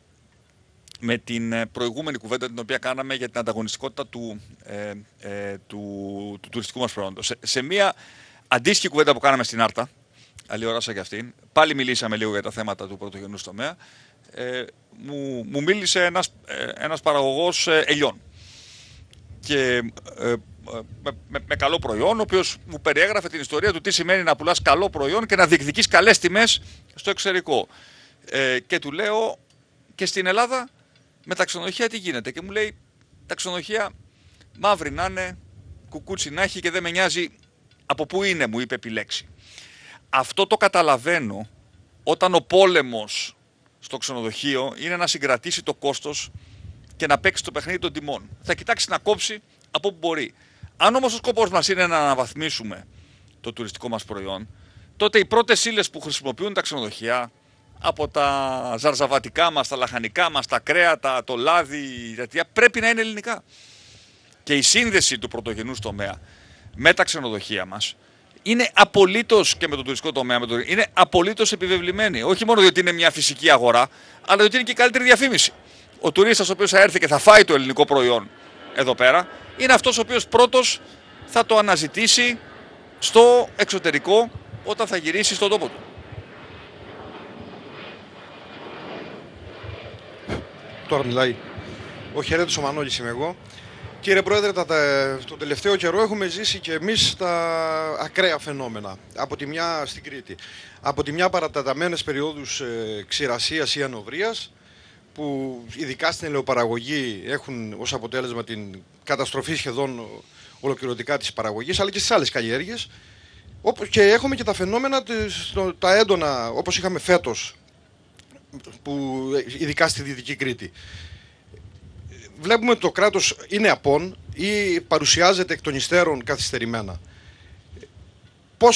με την προηγούμενη κουβέντα την οποία κάναμε για την ανταγωνιστικότητα του, του, του, τουριστικού μας προϊόντος. Σε, σε μια αντίστοιχη κουβέντα που κάναμε στην Άρτα, αλληλοράσα και αυτήν. Πάλι μιλήσαμε λίγο για τα θέματα του πρωτογενούς τομέα. Ε, μου, μου μίλησε ένας, ε, ένας παραγωγός ε, ελιών και ε, με, με, καλό προϊόν, ο οποίος μου περιέγραφε την ιστορία του τι σημαίνει να πουλάς καλό προϊόν και να διεκδικείς καλές τιμές στο εξωτερικό. Ε, και του λέω, και στην Ελλάδα με τα ξενοδοχεία τι γίνεται. Και μου λέει, τα ξενοδοχεία μαύρη να είναι, κουκούτσι να έχει και δεν με νοιάζει από πού είναι, μου είπε επιλέξει. Αυτό το καταλαβαίνω όταν ο πόλεμος στο ξενοδοχείο είναι να συγκρατήσει το κόστος και να παίξει το παιχνίδι των τιμών. Θα κοιτάξει να κόψει από όπου μπορεί. Αν όμως ο σκοπός μας είναι να αναβαθμίσουμε το τουριστικό μας προϊόν, τότε οι πρώτες ύλες που χρησιμοποιούν τα ξενοδοχεία, από τα ζαρζαβατικά μας, τα λαχανικά μας, τα κρέατα, το λάδι, γιατί πρέπει να είναι ελληνικά. Και η σύνδεση του πρωτογενού τομέα με τα ξενοδοχεία μας είναι απολύτως και με το τουριστικό τομέα, με το, είναι απολύτως επιβεβλημένη. Όχι μόνο διότι είναι μια φυσική αγορά, αλλά διότι είναι και η καλύτερη διαφήμιση. Ο τουρίστας ο οποίος θα έρθει και θα φάει το ελληνικό προϊόν εδώ πέρα, είναι αυτός ο οποίος πρώτος θα το αναζητήσει στο εξωτερικό όταν θα γυρίσει στον τόπο του. Τώρα μιλάει. Ο Χαιρέτης ο Μανώλης είμαι εγώ. Κύριε Πρόεδρε, τα, τον τελευταίο καιρό έχουμε ζήσει και εμείς τα ακραία φαινόμενα από τη μια στην Κρήτη. Από τη μια παραταταμένες περιόδους ε, ξηρασίας ή ανοβρίας που ειδικά στην ελαιοπαραγωγή έχουν ως αποτέλεσμα την καταστροφή σχεδόν ολοκληρωτικά της παραγωγής αλλά και στις άλλες καλλιέργειες και έχουμε και τα φαινόμενα τα έντονα όπως είχαμε φέτος που, ε, ειδικά στη Δυτική Κρήτη βλέπουμε ότι το κράτος είναι απόν ή παρουσιάζεται εκ των υστέρων καθυστερημένα. Πώς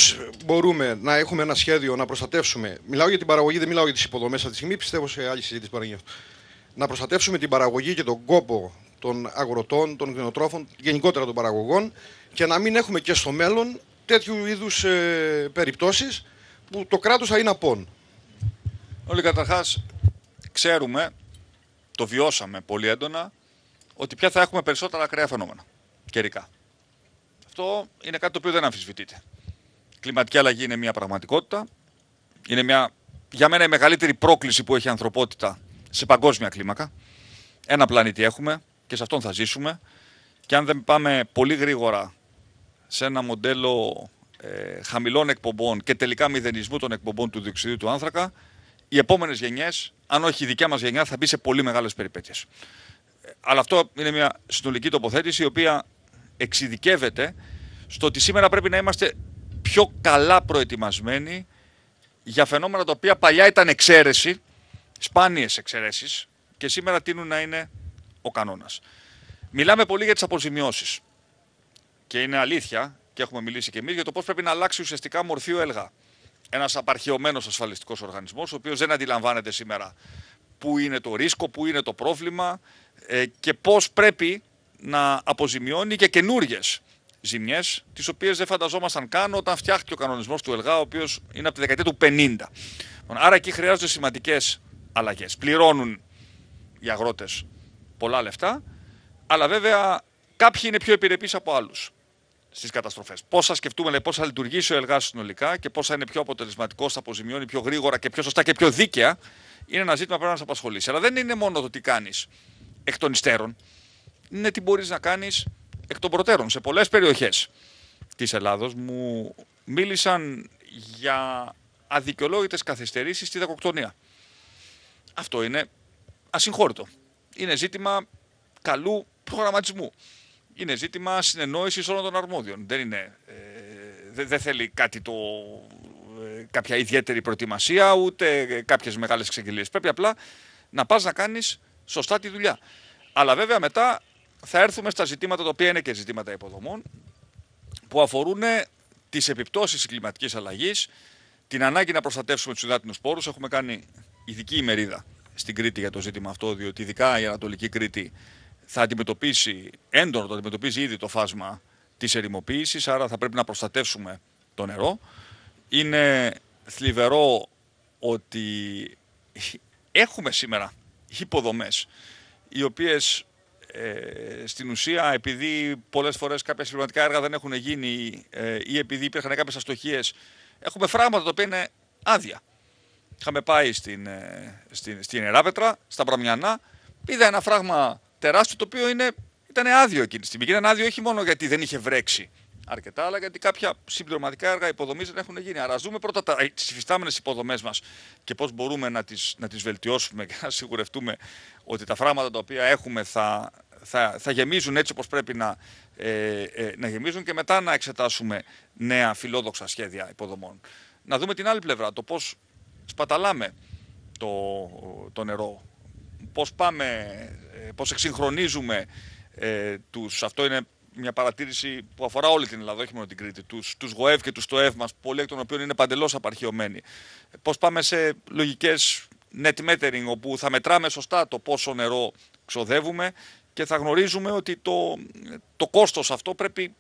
μπορούμε να έχουμε ένα σχέδιο να προστατεύσουμε. Μιλάω για την παραγωγή, δεν μιλάω για τις υποδομές αυτή τη στιγμή, πιστεύω σε άλλη συζήτηση παραγωγή Να προστατεύσουμε την παραγωγή και τον κόπο των αγροτών, των κτηνοτρόφων, γενικότερα των παραγωγών και να μην έχουμε και στο μέλλον τέτοιου είδους ε, περιπτώσεις που το κράτος θα είναι απόν. Όλοι καταρχάς ξέρουμε, το βιώσαμε πολύ έντονα, ότι πια θα έχουμε περισσότερα ακραία φαινόμενα καιρικά. Αυτό είναι κάτι το οποίο δεν αμφισβητείται. Η κλιματική αλλαγή είναι μια πραγματικότητα. Είναι μια, για μένα η μεγαλύτερη πρόκληση που έχει η ανθρωπότητα σε παγκόσμια κλίμακα. Ένα πλανήτη έχουμε και σε αυτόν θα ζήσουμε. Και αν δεν πάμε πολύ γρήγορα σε ένα μοντέλο ε, χαμηλών εκπομπών και τελικά μηδενισμού των εκπομπών του διοξιδίου του άνθρακα, οι επόμενες γενιές, αν όχι η δικιά μας γενιά, θα μπει σε πολύ μεγάλες περιπέτειες αλλά αυτό είναι μια συνολική τοποθέτηση η οποία εξειδικεύεται στο ότι σήμερα πρέπει να είμαστε πιο καλά προετοιμασμένοι για φαινόμενα τα οποία παλιά ήταν εξαίρεση, σπάνιες εξαιρέσεις και σήμερα τείνουν να είναι ο κανόνας. Μιλάμε πολύ για τις αποζημιώσεις και είναι αλήθεια και έχουμε μιλήσει και εμείς για το πώς πρέπει να αλλάξει ουσιαστικά μορφή ο ΕΛΓΑ. Ένας απαρχαιωμένος ασφαλιστικός οργανισμός, ο οποίος δεν αντιλαμβάνεται σήμερα πού είναι το ρίσκο, πού είναι το πρόβλημα, ε, και πώς πρέπει να αποζημιώνει και καινούριες ζημιές, τις οποίες δεν φανταζόμασταν καν όταν φτιάχτηκε ο κανονισμός του ΕΛΓΑ, ο οποίος είναι από τη δεκαετία του 50. Λοιπόν, άρα εκεί χρειάζονται σημαντικές αλλαγές. Πληρώνουν οι αγρότες πολλά λεφτά, αλλά βέβαια κάποιοι είναι πιο επιρρεπείς από άλλους στις καταστροφές. Πώς θα σκεφτούμε, πώς θα λειτουργήσει ο ΕΛΓΑ συνολικά και πώς θα είναι πιο αποτελεσματικό, θα αποζημιώνει πιο γρήγορα και πιο σωστά και πιο δίκαια, είναι ένα ζήτημα που πρέπει να μας απασχολήσει. Αλλά δεν είναι μόνο το τι κάνεις εκ των υστέρων είναι τι μπορείς να κάνεις εκ των προτέρων σε πολλές περιοχές της Ελλάδος. Μου μίλησαν για αδικαιολόγητες καθυστερήσεις στη δακοκτονία. Αυτό είναι ασυγχώρητο. Είναι ζήτημα καλού προγραμματισμού. Είναι ζήτημα συνεννόησης όλων των αρμόδιων. Δεν είναι... Ε, δεν θέλει κάτι το ε, κάποια ιδιαίτερη προετοιμασία, ούτε ε, κάποιες μεγάλες εξαγγελίες. Πρέπει απλά να πας να κάνεις σωστά τη δουλειά. Αλλά βέβαια μετά θα έρθουμε στα ζητήματα τα οποία είναι και ζητήματα υποδομών που αφορούν τις επιπτώσεις της κλιματικής αλλαγής, την ανάγκη να προστατεύσουμε τους υδάτινους πόρου. Έχουμε κάνει ειδική ημερίδα στην Κρήτη για το ζήτημα αυτό, διότι ειδικά η Ανατολική Κρήτη θα αντιμετωπίσει έντονο, το αντιμετωπίζει ήδη το φάσμα της ερημοποίησης, άρα θα πρέπει να προστατεύσουμε το νερό. Είναι θλιβερό ότι έχουμε σήμερα υποδομές, οι οποίες ε, στην ουσία επειδή πολλές φορές κάποια συμπληρωματικά έργα δεν έχουν γίνει ε, ή επειδή υπήρχαν κάποιες αστοχίες, έχουμε φράγματα τα οποία είναι άδεια. Είχαμε πάει στην, ε, στην, στην Εράπετρα, στα Μπραμιανά, είδα ένα φράγμα τεράστιο το οποίο είναι, ήταν άδειο εκείνη τη στιγμή. Ήταν άδειο όχι μόνο γιατί δεν είχε βρέξει αρκετά άλλα, γιατί κάποια συμπληρωματικά έργα υποδομής δεν έχουν γίνει. Άρα, δούμε πρώτα τις υφιστάμενες υποδομές μας και πώς μπορούμε να τις να τις βελτιώσουμε και να σιγουρευτούμε ότι τα φράγματα τα οποία έχουμε θα, θα, θα γεμίζουν έτσι όπως πρέπει να, ε, ε, να γεμίζουν και μετά να εξετάσουμε νέα φιλόδοξα σχέδια υποδομών. Να δούμε την άλλη πλευρά, το πώς σπαταλάμε το, το νερό, πώς πάμε, ε, πώς εξυγχρονίζουμε ε, τους, αυτό είναι μια παρατήρηση που αφορά όλη την Ελλάδα, όχι μόνο την Κρήτη, τους, τους ΓΟΕΒ και τους ΤΟΕΒ μας, πολλοί εκ των οποίων είναι παντελώς απαρχιωμένοι. Πώς πάμε σε λογικές net metering, όπου θα μετράμε σωστά το πόσο νερό ξοδεύουμε και θα γνωρίζουμε ότι το, το κόστος αυτό πρέπει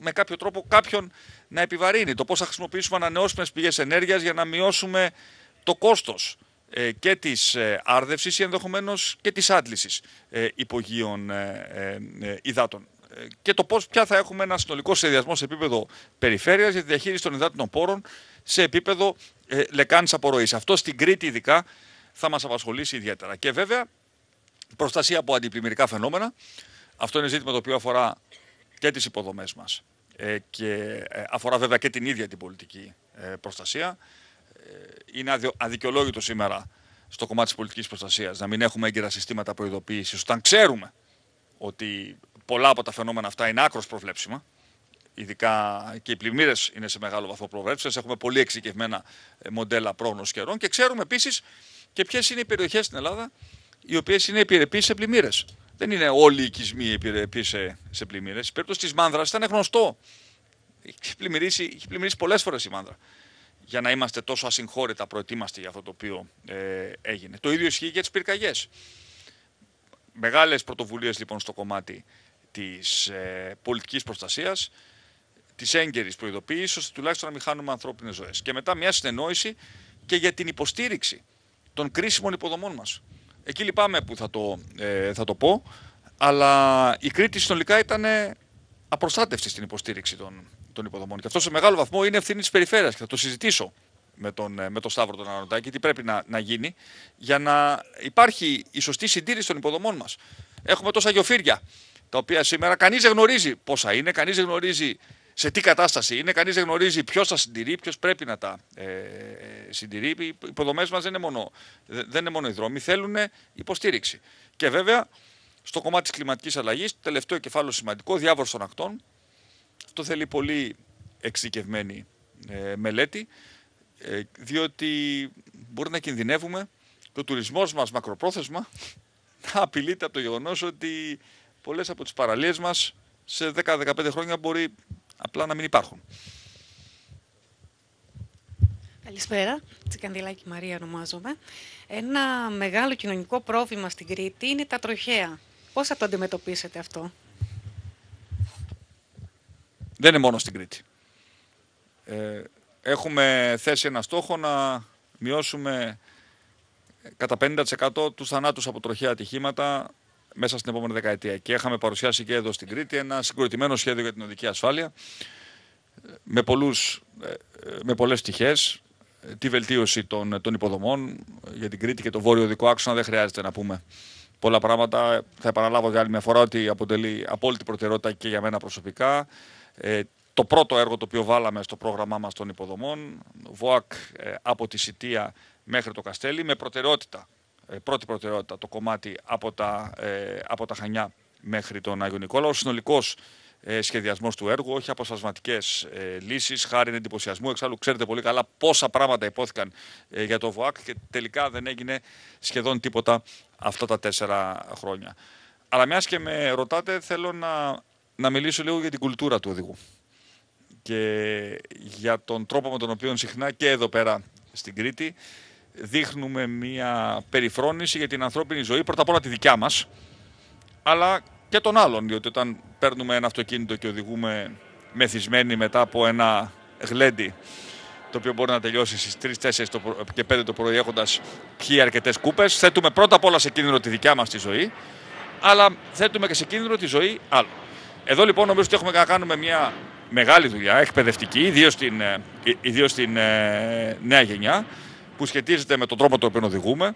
με κάποιο τρόπο κάποιον να επιβαρύνει. Το πώς θα χρησιμοποιήσουμε ανανεώσιμες πηγές ενέργειας για να μειώσουμε το κόστος ε, και της ε, άρδευσης ή ενδεχομένως και της άντλησης ε, υπογείων υδάτων και το πώς πια θα έχουμε ένα συνολικό σχεδιασμό σε επίπεδο περιφέρειας για τη διαχείριση των υδάτινων πόρων σε επίπεδο ε, λεκάνης απορροής. Αυτό στην Κρήτη ειδικά θα μας απασχολήσει ιδιαίτερα. Και βέβαια προστασία από αντιπλημμυρικά φαινόμενα. Αυτό είναι ζήτημα το οποίο αφορά και τις υποδομές μας ε, και ε, αφορά βέβαια και την ίδια την πολιτική ε, προστασία. Ε, είναι αδικαιολόγητο σήμερα στο κομμάτι της πολιτικής προστασίας να μην έχουμε έγκυρα συστήματα προειδοποίησης, όταν ξέρουμε ότι πολλά από τα φαινόμενα αυτά είναι άκρος προβλέψιμα. Ειδικά και οι πλημμύρες είναι σε μεγάλο βαθμό προβλέψιμες. Έχουμε πολύ εξειδικευμένα ε, μοντέλα πρόγνωση καιρών και ξέρουμε επίσης και ποιες είναι οι περιοχές στην Ελλάδα οι οποίες είναι επιρρεπείς σε πλημμύρες. Δεν είναι όλοι οι οικισμοί επιρρεπείς σε, σε πλημμύρες. Η περίπτωση της Μάνδρας ήταν γνωστό. Έχει πλημμυρίσει, πλημμυρίσει πολλές φορές η Μάνδρα. Για να είμαστε τόσο ασυγχώρητα προετοίμαστοι για αυτό το οποίο ε, έγινε. Το ίδιο ισχύει για τις πυρκαγιές. Μεγάλες πρωτοβουλίες λοιπόν στο κομμάτι της ε, πολιτικής προστασίας, της έγκαιρης προειδοποίησης, ώστε τουλάχιστον να μην χάνουμε ανθρώπινες ζωές. Και μετά μια συνεννόηση και για την υποστήριξη των κρίσιμων υποδομών μας. Εκεί λυπάμαι που θα το, ε, θα το πω, αλλά η Κρήτη συνολικά ήταν απροστάτευτη στην υποστήριξη των, των υποδομών. Και αυτό σε μεγάλο βαθμό είναι ευθύνη της περιφέρειας και θα το συζητήσω με τον, ε, με τον Σταύρο τον Αναρωτάκη, τι πρέπει να, να γίνει για να υπάρχει η σωστή συντήρηση των υποδομών μας. Έχουμε τόσα γεωφύρια τα οποία σήμερα κανείς δεν γνωρίζει πόσα είναι, κανείς δεν γνωρίζει σε τι κατάσταση είναι, κανείς δεν γνωρίζει ποιος θα συντηρεί, ποιος πρέπει να τα ε, συντηρεί. Οι υποδομές μας δεν, είναι μόνο, δεν είναι μόνο οι δρόμοι, θέλουν υποστήριξη. Και βέβαια, στο κομμάτι της κλιματικής αλλαγής, το τελευταίο κεφάλαιο σημαντικό, διάβολο των ακτών. Αυτό θέλει πολύ εξειδικευμένη ε, μελέτη, ε, διότι μπορεί να κινδυνεύουμε το τουρισμός τουρισμός μας μακροπρόθεσμα να απειλείται από το γεγονός ότι Πολλές από τις παραλίες μας σε 10-15 χρόνια μπορεί απλά να μην υπάρχουν. Καλησπέρα, Τσικανδυλάκη Μαρία ονομάζομαι. Ένα μεγάλο κοινωνικό πρόβλημα στην Κρήτη είναι τα τροχέα. Πώς θα το αντιμετωπίσετε αυτό? Δεν είναι μόνο στην Κρήτη. Ε, έχουμε θέσει ένα στόχο να μειώσουμε κατά 50% τους θανάτους από τροχαία ατυχήματα μέσα στην επόμενη δεκαετία. Και είχαμε παρουσιάσει και εδώ στην Κρήτη ένα συγκροτημένο σχέδιο για την οδική ασφάλεια με, πολλούς, ε, με πολλές πτυχές, τη βελτίωση των, των υποδομών για την Κρήτη και το βόρειο οδικό άξονα δεν χρειάζεται να πούμε πολλά πράγματα. Θα επαναλάβω για άλλη μια φορά ότι αποτελεί απόλυτη προτεραιότητα και για μένα προσωπικά. Ε, το πρώτο έργο το οποίο βάλαμε στο πρόγραμμά μας των υποδομών, ΒΟΑΚ ε, από τη Σιτία μέχρι το Καστέλι, με προτεραιότητα ε, πρώτη προτεραιότητα το κομμάτι από τα, ε, από τα Χανιά μέχρι τον Άγιο Νικόλαο. Ο συνολικός ε, σχεδιασμός του έργου, όχι αποσπασματικές ε, λύσεις, χάρη εντυπωσιασμού. Εξάλλου, ξέρετε πολύ καλά πόσα πράγματα υπόθηκαν για το ΒΟΑΚ και τελικά δεν έγινε σχεδόν τίποτα αυτά τα τέσσερα χρόνια. Αλλά μιας και με ρωτάτε, θέλω να, να μιλήσω λίγο για την κουλτούρα του οδηγού και για τον τρόπο με τον οποίο συχνά και εδώ πέρα στην Κρήτη δείχνουμε μια περιφρόνηση για την ανθρώπινη ζωή, πρώτα απ' όλα τη δικιά μας, αλλά και των άλλων, διότι όταν παίρνουμε ένα αυτοκίνητο και οδηγούμε μεθυσμένοι μετά από ένα γλέντι, το οποίο μπορεί να τελειώσει στις 3, 4 και 5 το πρωί έχοντας πιει αρκετές κούπες. Θέτουμε πρώτα απ' όλα σε κίνδυνο τη δικιά μας τη ζωή, αλλά θέτουμε και σε κίνδυνο τη ζωή άλλων. Εδώ λοιπόν νομίζω ότι έχουμε να κάνουμε μια μεγάλη δουλειά εκπαιδευτική, ιδίως στην, ε, ιδίως στην ε, νέα γενιά που σχετίζεται με τον τρόπο τον οποίο οδηγούμε,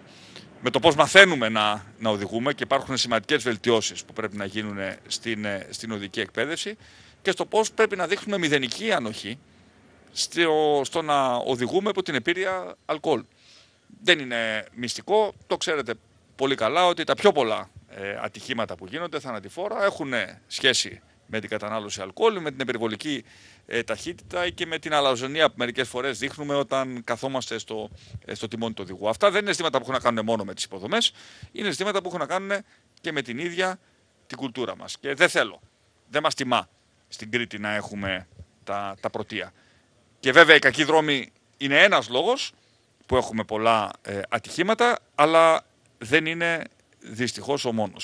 με το πώς μαθαίνουμε να, να οδηγούμε και υπάρχουν σημαντικές βελτιώσεις που πρέπει να γίνουν στην, στην οδική εκπαίδευση και στο πώς πρέπει να δείχνουμε μηδενική ανοχή στο, στο να οδηγούμε από την επίρρεια αλκοόλ. Δεν είναι μυστικό, το ξέρετε πολύ καλά ότι τα πιο πολλά ε, ατυχήματα που γίνονται θανατηφόρα έχουν σχέση με την κατανάλωση αλκοόλ, με την περιβολική ε, ταχύτητα και με την αλαζονία που μερικές φορές δείχνουμε όταν καθόμαστε στο, ε, στο τιμόνι του οδηγού. Αυτά δεν είναι ζητήματα που έχουν να κάνουν μόνο με τις υποδομές, είναι ζητήματα που έχουν να κάνουν και με την ίδια την κουλτούρα μας. Και δεν θέλω, δεν μας τιμά στην Κρήτη να έχουμε τα, τα πρωτεία. Και βέβαια οι κακοί δρόμοι είναι ένας λόγος που έχουμε πολλά ε, ατυχήματα, αλλά δεν είναι δυστυχώς ο μόνος.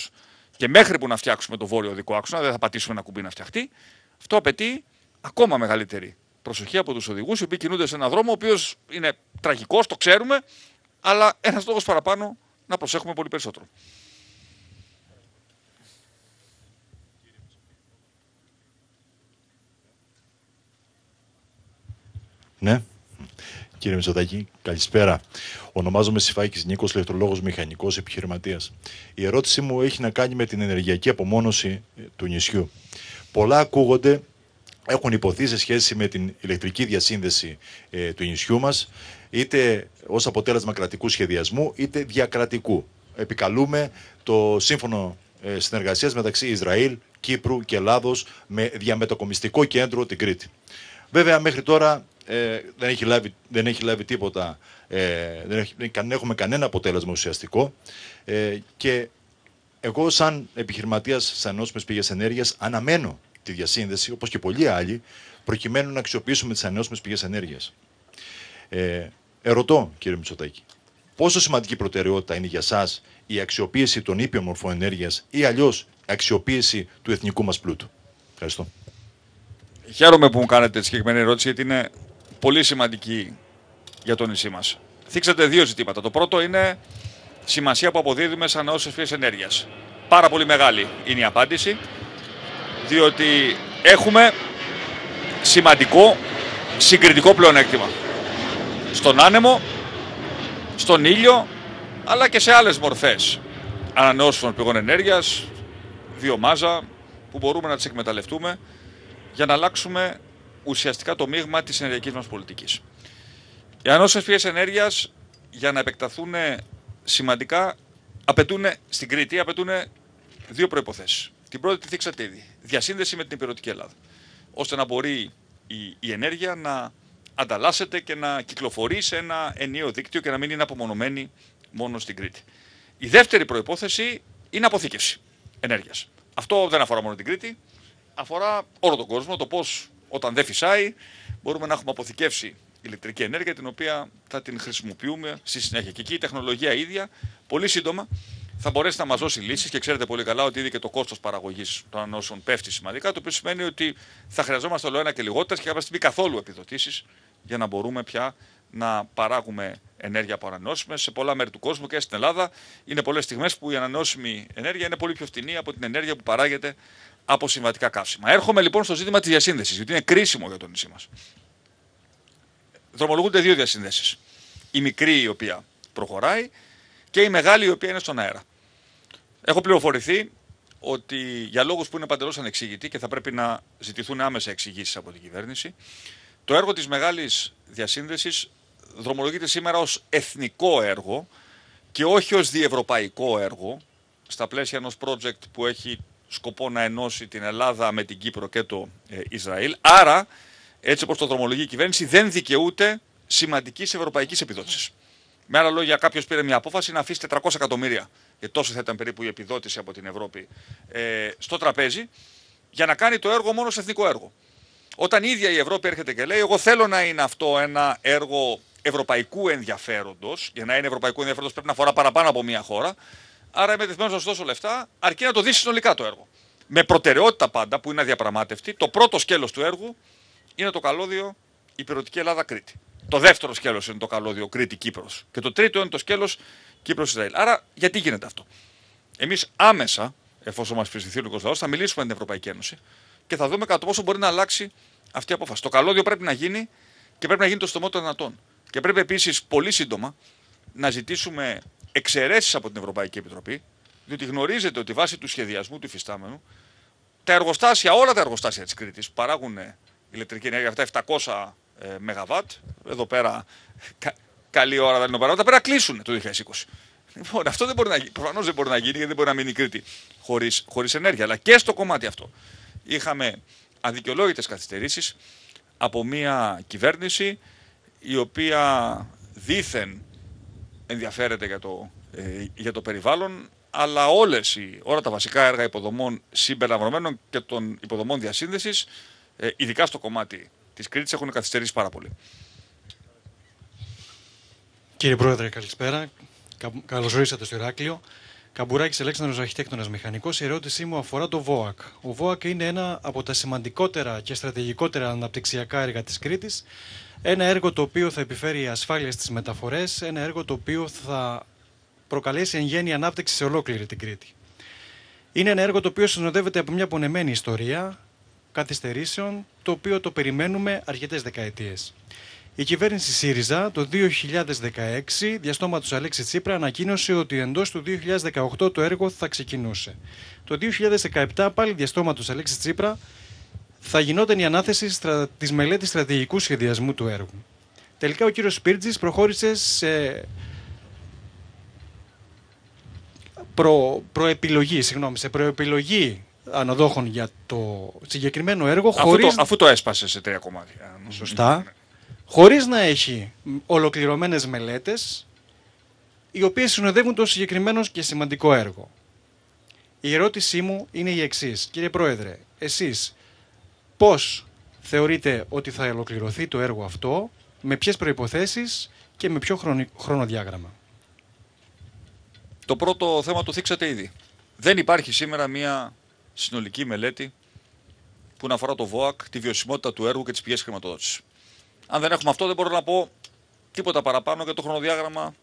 Και μέχρι που να φτιάξουμε το βόρειο δικό άξονα, δεν θα πατήσουμε ένα κουμπί να φτιαχτεί, αυτό απαιτεί ακόμα μεγαλύτερη προσοχή από τους οδηγούς, οι οποίοι κινούνται σε έναν δρόμο ο οποίος είναι τραγικός, το ξέρουμε, αλλά ένας λόγο παραπάνω να προσέχουμε πολύ περισσότερο. Ναι. Κύριε Μητσοτάκη, καλησπέρα. Ονομάζομαι Σιφάκης Νίκος, ηλεκτρολόγος μηχανικός επιχειρηματίας. Η ερώτησή μου έχει να κάνει με την ενεργειακή απομόνωση του νησιού. Πολλά ακούγονται έχουν υποθεί σε σχέση με την ηλεκτρική διασύνδεση ε, του νησιού μας, είτε ως αποτέλεσμα κρατικού σχεδιασμού, είτε διακρατικού. Επικαλούμε το σύμφωνο ε, συνεργασίας μεταξύ Ισραήλ, Κύπρου και Ελλάδος με διαμετακομιστικό κέντρο την Κρήτη. Βέβαια, μέχρι τώρα ε, δεν, έχει λάβει, δεν έχει λάβει τίποτα, ε, δεν, έχει, έχουμε κανένα αποτέλεσμα ουσιαστικό και εγώ σαν επιχειρηματίας σαν νόσμες πηγές ενέργειας αναμένω τη διασύνδεση, όπως και πολλοί άλλοι, προκειμένου να αξιοποιήσουμε τις ανανεώσιμες πηγές ενέργειας. Ε, ερωτώ, κύριε Μητσοτάκη, πόσο σημαντική προτεραιότητα είναι για εσά η αξιοποίηση των ήπιων μορφών ενέργειας ή αλλιώς αξιοποίηση του εθνικού μας πλούτου. Ευχαριστώ. Χαίρομαι που μου κάνετε τη συγκεκριμένη ερώτηση, γιατί είναι πολύ σημαντική για το νησί μας. Θίξατε δύο ζητήματα. Το πρώτο είναι σημασία που αποδίδουμε σαν ανανεώσιμες πηγές ενέργειας. Πάρα πολύ μεγάλη είναι η απάντηση διότι έχουμε σημαντικό συγκριτικό πλεονέκτημα. Στον άνεμο, στον ήλιο, αλλά και σε άλλες μορφές ανανεώσιμων πηγών ενέργειας, βιομάζα, που μπορούμε να τις εκμεταλλευτούμε για να αλλάξουμε ουσιαστικά το μείγμα της ενεργειακής μας πολιτικής. Οι ανώσιμες πηγές ενέργειας για να επεκταθούν σημαντικά απαιτούν στην Κρήτη απαιτούν δύο προϋποθέσεις. Την πρώτη τη διασύνδεση με την υπηρετική Ελλάδα. Ώστε να μπορεί η, ενέργεια να ανταλλάσσεται και να κυκλοφορεί σε ένα ενίο δίκτυο και να μην είναι απομονωμένη μόνο στην Κρήτη. Η δεύτερη προπόθεση είναι αποθήκευση ενέργειας. Αυτό δεν αφορά μόνο την Κρήτη, αφορά όλο τον κόσμο. Το πώς όταν δεν φυσάει μπορούμε να έχουμε αποθηκεύσει ηλεκτρική ενέργεια την οποία θα την χρησιμοποιούμε στη συνέχεια. Και εκεί η τεχνολογία ίδια πολύ σύντομα θα μπορέσει να μας δώσει λύσεις και ξέρετε πολύ καλά ότι ήδη και το κόστος παραγωγής των ανώσεων πέφτει σημαντικά. Το οποίο σημαίνει ότι θα χρειαζόμαστε όλο ένα και λιγότερες και κάποια στιγμή καθόλου επιδοτήσεις για να μπορούμε πια να παράγουμε ενέργεια από ανανεώσιμες σε πολλά μέρη του κόσμου και στην Ελλάδα. Είναι πολλές στιγμές που η ανανεώσιμη ενέργεια είναι πολύ πιο φτηνή από την ενέργεια που παράγεται από συμβατικά καύσιμα. Έρχομαι λοιπόν στο ζήτημα της διασύνδεσης, γιατί είναι κρίσιμο για το νησί μας. Δρομολογούνται δύο διασύνδεσεις. Η μικρή η οποία προχωράει και η μεγάλη η οποία είναι στον αέρα. Έχω πληροφορηθεί ότι για λόγους που είναι παντελώς ανεξήγητοι και θα πρέπει να ζητηθούν άμεσα εξηγήσεις από την κυβέρνηση, το έργο της μεγάλης διασύνδεσης δρομολογείται σήμερα ως εθνικό έργο και όχι ως διευρωπαϊκό έργο, στα πλαίσια ενός project που έχει σκοπό να ενώσει την Ελλάδα με την Κύπρο και το ε, Ισραήλ. Άρα, έτσι όπως το δρομολογεί η κυβέρνηση, δεν δικαιούται σημαντικής ευρωπαϊκής επιδότησης. Με άλλα λόγια, κάποιος πήρε μια απόφαση να αφήσει 400 εκατομμύρια και τόσο θα ήταν περίπου η επιδότηση από την Ευρώπη, ε, στο τραπέζι, για να κάνει το έργο μόνο σε εθνικό έργο. Όταν η ίδια η Ευρώπη έρχεται και λέει, εγώ θέλω να είναι αυτό ένα έργο ευρωπαϊκού ενδιαφέροντος, για να είναι ευρωπαϊκού ενδιαφέροντος πρέπει να αφορά παραπάνω από μία χώρα. Άρα είμαι δεσμένος να σου δώσω λεφτά, αρκεί να το δεις συνολικά το έργο. Με προτεραιότητα πάντα που είναι αδιαπραγμάτευτη, το πρώτο σκέλος του έργου είναι το καλώδιο Υπηρετική Ελλάδα Κρήτη. Το δεύτερο σκέλος είναι το καλώδιο Κρήτη Κύπρος. Και το τρίτο είναι το σκέλος Κύπρο-Ισραήλ. Άρα, γιατί γίνεται αυτό. Εμείς άμεσα, εφόσον μας πιστηθεί ο Λουκός Λαός, θα μιλήσουμε με την Ευρωπαϊκή Ένωση και θα δούμε κατά πόσο μπορεί να αλλάξει αυτή η απόφαση. Το καλώδιο πρέπει να γίνει και πρέπει να γίνει το στομό των δυνατών. Και πρέπει επίσης πολύ σύντομα να ζητήσουμε εξαιρέσεις από την Ευρωπαϊκή Επιτροπή, διότι γνωρίζετε ότι βάσει του σχεδιασμού του υφιστάμενου, τα εργοστάσια, όλα τα εργοστάσια της Κρήτης παράγουν ε, ηλεκτρική ενέργεια, αυτά 700 ε, ΜΒ, εδώ πέρα καλή ώρα Λινοπαράγοντα, πρέπει να κλείσουν το 2020. Λοιπόν, αυτό δεν μπορεί να γίνει. Προφανώς δεν μπορεί να γίνει γιατί δεν μπορεί να μείνει η Κρήτη χωρίς χωρίς ενέργεια. Αλλά και στο κομμάτι αυτό είχαμε αδικαιολόγητες καθυστερήσεις από μια κυβέρνηση η οποία δήθεν ενδιαφέρεται για το, ε, για το περιβάλλον, αλλά όλες οι, όλα τα βασικά έργα υποδομών συμπεριλαμβανομένων και των υποδομών διασύνδεσης, ε, ειδικά στο κομμάτι της Κρήτης, έχουν καθυστερήσει πάρα πολύ. Κύριε Πρόεδρε, καλησπέρα. Καλώς ορίσατε στο Ηράκλειο. Καμπουράκης Ελέξανδρο Αρχιτέκτονας Μηχανικός. Η ερώτησή μου αφορά το ΒΟΑΚ. Ο ΒΟΑΚ είναι ένα από τα σημαντικότερα και στρατηγικότερα αναπτυξιακά έργα της Κρήτης. Ένα έργο το οποίο θα επιφέρει ασφάλεια στις μεταφορές. Ένα έργο το οποίο θα προκαλέσει εν γέννη ανάπτυξη σε ολόκληρη την Κρήτη. Είναι ένα έργο το οποίο συνοδεύεται από μια πονεμένη ιστορία καθυστερήσεων, το οποίο το περιμένουμε αρκετές δεκαετίες. Η κυβέρνηση ΣΥΡΙΖΑ το 2016, διαστόματος Αλέξη Τσίπρα, ανακοίνωσε ότι εντός του 2018 το έργο θα ξεκινούσε. Το 2017, πάλι διαστόματος Αλέξη Τσίπρα, θα γινόταν η ανάθεση τη της μελέτης στρατηγικού σχεδιασμού του έργου. Τελικά ο κύριος Σπίρτζης προχώρησε σε προ, προεπιλογή, συγγνώμη, σε προεπιλογή αναδόχων για το συγκεκριμένο έργο. Χωρίς... Αφού, το, έσπασε σε τρία κομμάτια. Σωστά. Ναι χωρίς να έχει ολοκληρωμένες μελέτες, οι οποίες συνοδεύουν το συγκεκριμένο και σημαντικό έργο. Η ερώτησή μου είναι η εξής. Κύριε Πρόεδρε, εσείς πώς θεωρείτε ότι θα ολοκληρωθεί το έργο αυτό, με ποιες προϋποθέσεις και με ποιο χρονοδιάγραμμα. Το πρώτο θέμα το θίξατε ήδη. Δεν υπάρχει σήμερα μια συνολική μελέτη που να αφορά το ΒΟΑΚ, τη βιωσιμότητα του έργου και τις πηγές χρηματοδότησης. Αν δεν έχουμε αυτό, δεν μπορώ να πω τίποτα παραπάνω για το χρονοδιάγραμμα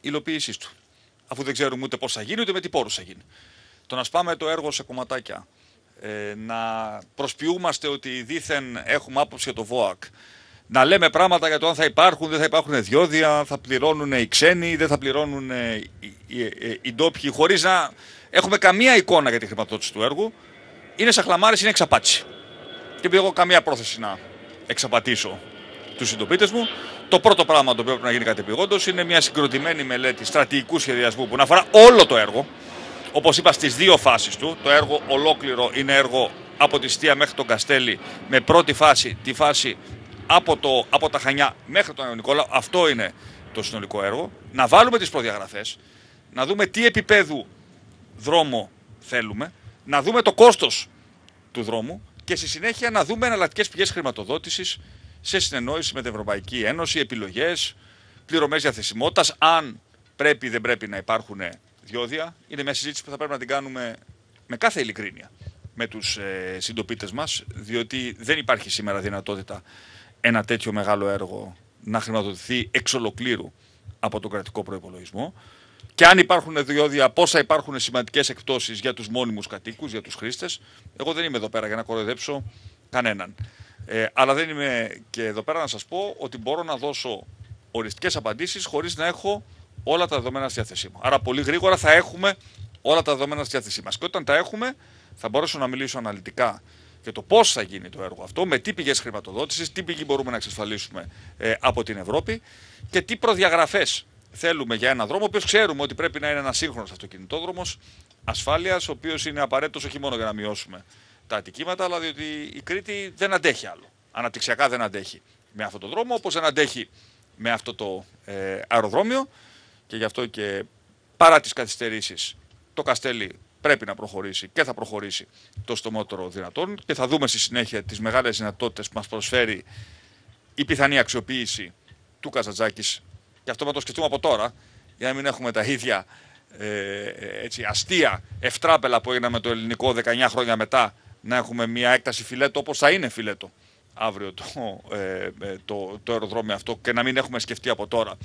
υλοποίησής του. Αφού δεν ξέρουμε ούτε πώς θα γίνει, ούτε με τι πόρους θα γίνει. Το να σπάμε το έργο σε κομματάκια, ε, να προσποιούμαστε ότι δήθεν έχουμε άποψη για το ΒΟΑΚ, να λέμε πράγματα για το αν θα υπάρχουν, δεν θα υπάρχουν διόδια, θα πληρώνουν οι ξένοι, δεν θα πληρώνουν οι, οι, ε, οι, ντόπιοι, χωρίς να έχουμε καμία εικόνα για τη χρηματοδότηση του έργου. Είναι σαν σαχλαμάρε, είναι εξαπάτηση. Και επειδή έχω καμία πρόθεση να εξαπατήσω τους συντοπίτες μου. Το πρώτο πράγμα το οποίο πρέπει να γίνει κατεπηγόντω είναι μια συγκροτημένη μελέτη στρατηγικού σχεδιασμού που να αφορά όλο το έργο. Όπως είπα, στις δύο φάσεις του. Το έργο ολόκληρο είναι έργο από τη Στία μέχρι τον Καστέλη, με πρώτη φάση τη φάση από, το, από τα Χανιά μέχρι τον Ιωνικόλα. Αυτό είναι το συνολικό έργο. Να βάλουμε τις προδιαγραφές, να δούμε τι επίπεδου δρόμο θέλουμε, να δούμε το κόστος του δρόμου και στη συνέχεια να δούμε εναλλακτικές πηγές χρηματοδότησης σε συνεννόηση με την Ευρωπαϊκή Ένωση, επιλογές, πληρωμές διαθεσιμότητας, αν πρέπει ή δεν πρέπει να υπάρχουν διόδια. Είναι μια συζήτηση που θα πρέπει να την κάνουμε με κάθε ειλικρίνεια με τους ε, συντοπίτες μας, διότι δεν υπάρχει σήμερα δυνατότητα ένα τέτοιο μεγάλο έργο να χρηματοδοτηθεί εξ ολοκλήρου από τον κρατικό προπολογισμό. Και αν υπάρχουν διόδια, πόσα υπάρχουν σημαντικές εκπτώσεις για τους μόνιμους κατοίκους, για τους χρήστες. Εγώ δεν είμαι εδώ πέρα για να κοροϊδέψω κανέναν. Ε, αλλά δεν είμαι και εδώ πέρα να σας πω ότι μπορώ να δώσω οριστικές απαντήσεις χωρίς να έχω όλα τα δεδομένα στη διάθεσή μου. Άρα πολύ γρήγορα θα έχουμε όλα τα δεδομένα στη διάθεσή μας. Και όταν τα έχουμε θα μπορέσω να μιλήσω αναλυτικά για το πώς θα γίνει το έργο αυτό, με τι πηγές χρηματοδότησης, τι πηγή μπορούμε να εξασφαλίσουμε ε, από την Ευρώπη και τι προδιαγραφές θέλουμε για ένα δρόμο, ο οποίος ξέρουμε ότι πρέπει να είναι ένας σύγχρονος αυτοκινητόδρομος ασφάλειας, ο οποίος είναι απαραίτητος όχι μόνο για να μειώσουμε τα αντικείμενα, αλλά διότι η Κρήτη δεν αντέχει άλλο. Αναπτυξιακά δεν αντέχει με αυτόν τον δρόμο, όπως δεν αντέχει με αυτό το ε, αεροδρόμιο. Και γι' αυτό και παρά τις καθυστερήσεις, το Καστέλι πρέπει να προχωρήσει και θα προχωρήσει το στομότερο δυνατόν. Και θα δούμε στη συνέχεια τις μεγάλες δυνατότητες που μας προσφέρει η πιθανή αξιοποίηση του Καζατζάκη. Και αυτό να το σκεφτούμε από τώρα, για να μην έχουμε τα ίδια ε, ε, έτσι, αστεία ευτράπελα που έγιναν με το ελληνικό 19 χρόνια μετά να έχουμε μια έκταση φιλέτο όπως θα είναι φιλέτο αύριο το, ε, ε, το, το αεροδρόμιο αυτό και να μην έχουμε σκεφτεί από τώρα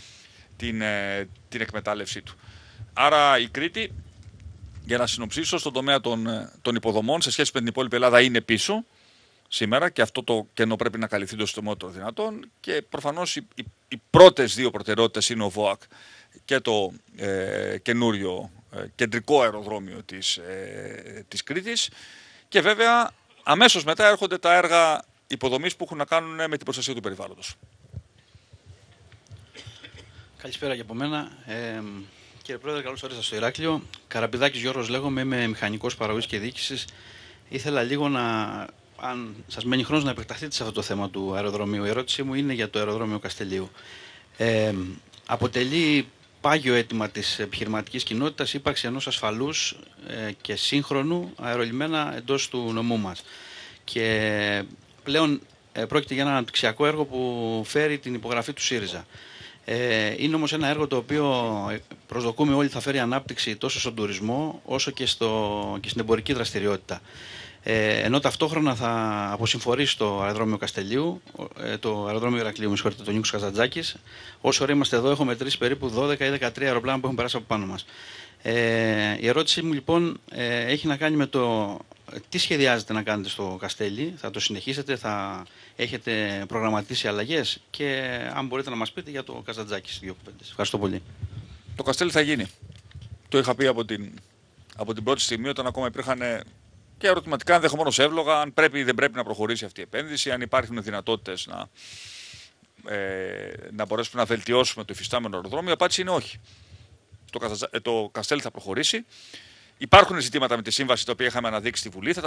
την, ε, την εκμετάλλευσή του. Άρα η Κρήτη, για να συνοψίσω, στον τομέα των, των υποδομών σε σχέση με την υπόλοιπη Ελλάδα είναι πίσω σήμερα και αυτό το κενό πρέπει να καλυφθεί το συντομότερο δυνατόν και προφανώς οι, οι, πρώτες δύο προτεραιότητες είναι ο ΒΟΑΚ και το ε, καινούριο κεντρικό αεροδρόμιο της, της Κρήτης και βέβαια αμέσως μετά έρχονται τα έργα υποδομής που έχουν να κάνουν με την προστασία του περιβάλλοντος. Καλησπέρα και από μένα. Ε, κύριε Πρόεδρε, καλώς ήρθατε στο Ηράκλειο. Καραμπιδάκης Γιώργος λέγομαι, είμαι μηχανικός παραγωγής και διοίκησης. Ήθελα λίγο να, αν σας μένει χρόνος, να επεκταθείτε σε αυτό το θέμα του αεροδρομίου. Η ερώτησή μου είναι για το αεροδρόμιο Καστελίου. Ε, αποτελεί πάγιο αίτημα της επιχειρηματικής κοινότητας, ύπαρξη ενός ασφαλούς ε, και σύγχρονου αερολιμένα εντός του νομού μας. Και πλέον ε, πρόκειται για ένα αναπτυξιακό έργο που φέρει την υπογραφή του ΣΥΡΙΖΑ. Ε, είναι όμως ένα έργο το οποίο προσδοκούμε όλοι θα φέρει ανάπτυξη τόσο στον τουρισμό όσο και, στο, και στην εμπορική δραστηριότητα. Ε, ενώ ταυτόχρονα θα αποσυμφορήσει το αεροδρόμιο Καστελίου, ε, το αεροδρόμιο Ηρακλείου, με συγχωρείτε, τον Νίκο Καζατζάκη. Όσο ώρα είμαστε εδώ, έχουμε μετρήσει περίπου 12 ή 13 αεροπλάνα που έχουν περάσει από πάνω μας. Ε, η ερώτησή μου λοιπόν ε, έχει να κάνει με το τι σχεδιάζετε να κάνετε στο Καστέλι, θα το συνεχίσετε, θα έχετε προγραμματίσει αλλαγές και αν μπορείτε να μας πείτε για το Καζατζάκη δύο κουβέντες. Ευχαριστώ πολύ. Το Καστέλι θα γίνει. Το είχα πει από την, από την πρώτη στιγμή όταν ακόμα υπήρχαν και ερωτηματικά ενδεχομένω εύλογα αν πρέπει ή δεν πρέπει να προχωρήσει αυτή η επένδυση, αν υπάρχουν δυνατότητες να, ε, να μπορέσουμε να βελτιώσουμε το υφιστάμενο αεροδρόμιο. Η απάντηση είναι όχι. Το, ε, το Καστέλ θα προχωρήσει. Υπάρχουν ζητήματα με τη σύμβαση τα οποία είχαμε αναδείξει στη Βουλή. Θα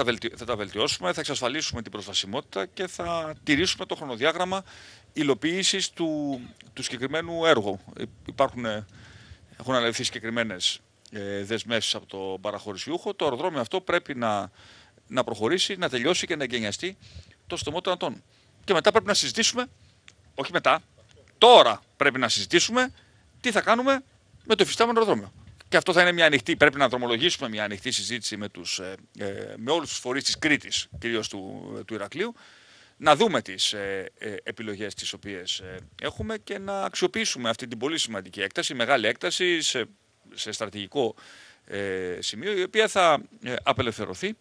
τα, βελτιώσουμε, θα εξασφαλίσουμε την προσβασιμότητα και θα τηρήσουμε το χρονοδιάγραμμα υλοποίησης του... του συγκεκριμένου έργου. Ε, υπάρχουν... Έχουν αναλυθεί συγκεκριμένες ε, δεσμεύσεις από τον παραχωρησιούχο, το αεροδρόμιο αυτό πρέπει να, να προχωρήσει, να τελειώσει και να εγκαινιαστεί το στομό των ατών. Και μετά πρέπει να συζητήσουμε, όχι μετά, τώρα πρέπει να συζητήσουμε τι θα κάνουμε με το εφιστάμενο αεροδρόμιο. Και αυτό θα είναι μια ανοιχτή, πρέπει να δρομολογήσουμε μια ανοιχτή συζήτηση με, τους, ε, ε, με όλους τους φορείς της Κρήτης, κυρίως του, ε, του Ηρακλείου, να δούμε τις ε, ε, επιλογές τις οποίες έχουμε και να αξιοποιήσουμε αυτή την πολύ σημαντική έκταση, μεγάλη έκταση σε σε στρατηγικό ε, σημείο, η οποία θα ε, απελευθερωθεί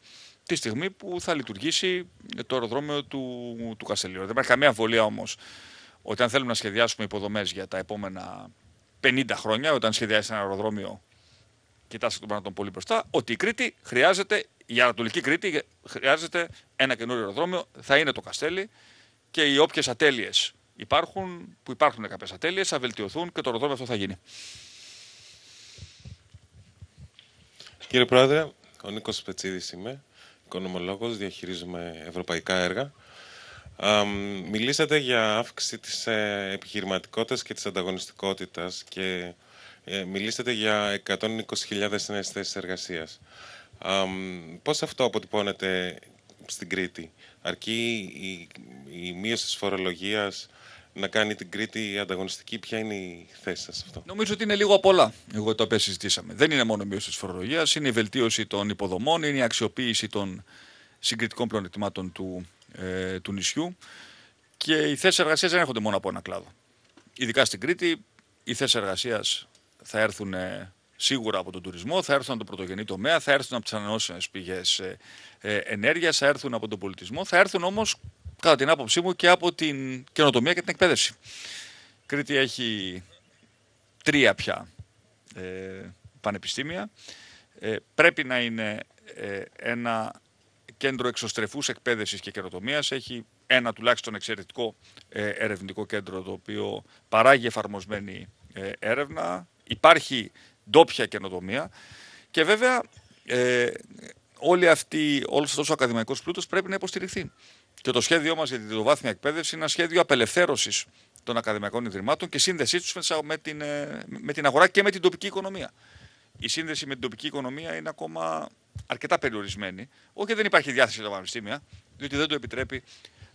τη στιγμή που θα λειτουργήσει το αεροδρόμιο του, του Καστελίου. Δεν υπάρχει καμία αμφιβολία όμως ότι αν θέλουμε να σχεδιάσουμε υποδομές για τα επόμενα 50 χρόνια, όταν σχεδιάζει ένα αεροδρόμιο, κοιτάξτε τον πράγμα πολύ μπροστά, ότι η Κρήτη χρειάζεται, η Ανατολική Κρήτη χρειάζεται ένα καινούριο αεροδρόμιο, θα είναι το Καστέλι και οι όποιες ατέλειες υπάρχουν, που υπάρχουν κάποιες ατέλειες, θα βελτιωθούν και το αεροδρόμιο αυτό θα γίνει. Κύριε Πρόεδρε, ο Νίκος Πετσίδης είμαι, οικονομολόγος, διαχειρίζουμε ευρωπαϊκά έργα. Μιλήσατε για αύξηση της ε, επιχειρηματικότητας και της ανταγωνιστικότητας και ε, μιλήσατε για 120.000 νέες θέσεις εργασίας. Πώς αυτό αποτυπώνεται στην Κρήτη, αρκεί η, η μείωση της φορολογίας, να κάνει την Κρήτη ανταγωνιστική. Ποια είναι η θέση σας αυτό. Νομίζω ότι είναι λίγο απ' όλα εγώ το οποία συζητήσαμε. Δεν είναι μόνο μείωση της φορολογίας, είναι η βελτίωση των υποδομών, είναι η αξιοποίηση των συγκριτικών πλεονεκτημάτων του, ε, του νησιού. Και οι θέσεις εργασίας δεν έρχονται μόνο από ένα κλάδο. Ειδικά στην Κρήτη, οι θέσεις εργασίας θα έρθουν ε, σίγουρα από τον τουρισμό, θα έρθουν από τον πρωτογενή τομέα, θα έρθουν από τις ανανεώσιμες πηγές ε, ενέργειας, θα έρθουν από τον πολιτισμό, θα έρθουν όμως κατά την άποψή μου, και από την καινοτομία και την εκπαίδευση. Κρήτη έχει τρία πια ε, πανεπιστήμια. Ε, πρέπει να είναι ε, ένα κέντρο εξωστρεφούς εκπαίδευσης και καινοτομίας. Έχει ένα τουλάχιστον εξαιρετικό ε, ερευνητικό κέντρο το οποίο παράγει εφαρμοσμένη ε, έρευνα. Υπάρχει ντόπια καινοτομία και βέβαια όλη αυτή, όλος αυτός ο ακαδημαϊκός πλούτος πρέπει να υποστηριχθεί. Και το σχέδιό μας για την τριτοβάθμια εκπαίδευση είναι ένα σχέδιο απελευθέρωσης των ακαδημαϊκών ιδρυμάτων και σύνδεσής τους με την, ε, με την αγορά και με την τοπική οικονομία. Η σύνδεση με την τοπική οικονομία είναι ακόμα αρκετά περιορισμένη. Όχι, δεν υπάρχει διάθεση για τα πανεπιστήμια, διότι δεν το επιτρέπει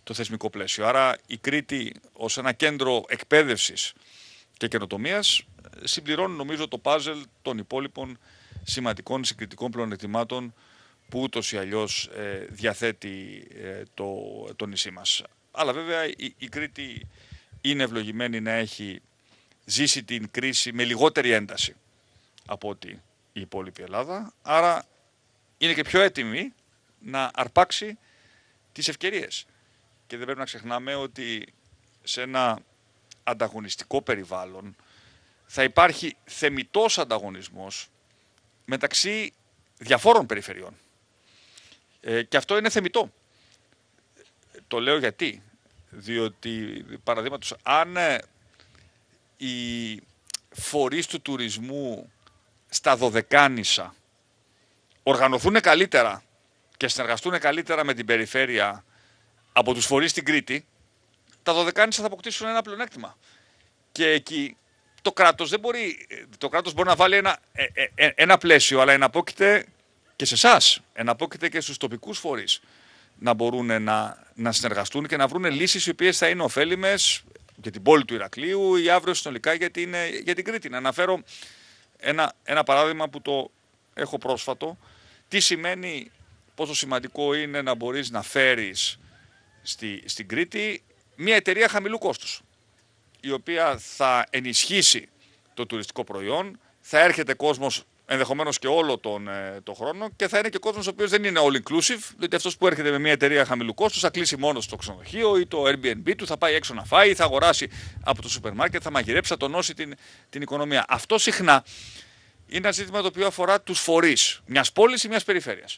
το θεσμικό πλαίσιο. Άρα η Κρήτη ως ένα κέντρο εκπαίδευσης και καινοτομίας ε, συμπληρώνει νομίζω το πάζελ των υπόλοιπων σημαντικών συγκριτικών πλεονεκτημάτων που ούτως ή ε, διαθέτει ε, το, το νησί μας. Αλλά βέβαια η, η Κρήτη είναι ευλογημένη να έχει ζήσει την κρίση με λιγότερη ένταση από ό,τι η υπόλοιπη Ελλάδα. Άρα είναι και πιο έτοιμη να αρπάξει τις ευκαιρίες. Και δεν πρέπει να ξεχνάμε ότι σε ένα ανταγωνιστικό περιβάλλον θα υπάρχει θεμητός ανταγωνισμός μεταξύ διαφόρων περιφερειών. Ε, και αυτό είναι θεμητό. Το λέω γιατί. Διότι, παραδείγματος, αν ε, οι φορείς του τουρισμού στα Δωδεκάνησα οργανωθούν καλύτερα και συνεργαστούν καλύτερα με την περιφέρεια από τους φορείς στην Κρήτη, τα Δωδεκάνησα θα αποκτήσουν ένα πλεονέκτημα. Και εκεί το κράτος δεν μπορεί, το κράτος μπορεί να βάλει ένα, ε, ένα πλαίσιο, αλλά εναπόκειται και σε εσάς, εναπόκειται και στους τοπικούς φορείς να μπορούν να, συνεργαστούν και να βρουν λύσεις οι οποίες θα είναι ωφέλιμες για την πόλη του Ηρακλείου ή αύριο συνολικά για την, ε, για την Κρήτη. Να αναφέρω ένα, ένα παράδειγμα που το έχω πρόσφατο. Τι σημαίνει, πόσο σημαντικό είναι να μπορείς να φέρεις στη, στην Κρήτη μια εταιρεία χαμηλού κόστους, η οποία θα ενισχύσει το τουριστικό προϊόν, θα έρχεται κόσμος ενδεχομένως και όλο τον, ε, χρόνο και θα είναι και κόσμος ο οποίος δεν είναι all inclusive. διότι αυτός που έρχεται με μια εταιρεία χαμηλού κόστους θα κλείσει μόνος στο ξενοδοχείο ή το Airbnb του, θα πάει έξω να φάει, θα αγοράσει από το σούπερ μάρκετ, θα μαγειρέψει, θα τονώσει την, την οικονομία. Αυτό συχνά είναι ένα ζήτημα το οποίο αφορά τους φορείς μιας πόλης ή μιας περιφέρειας.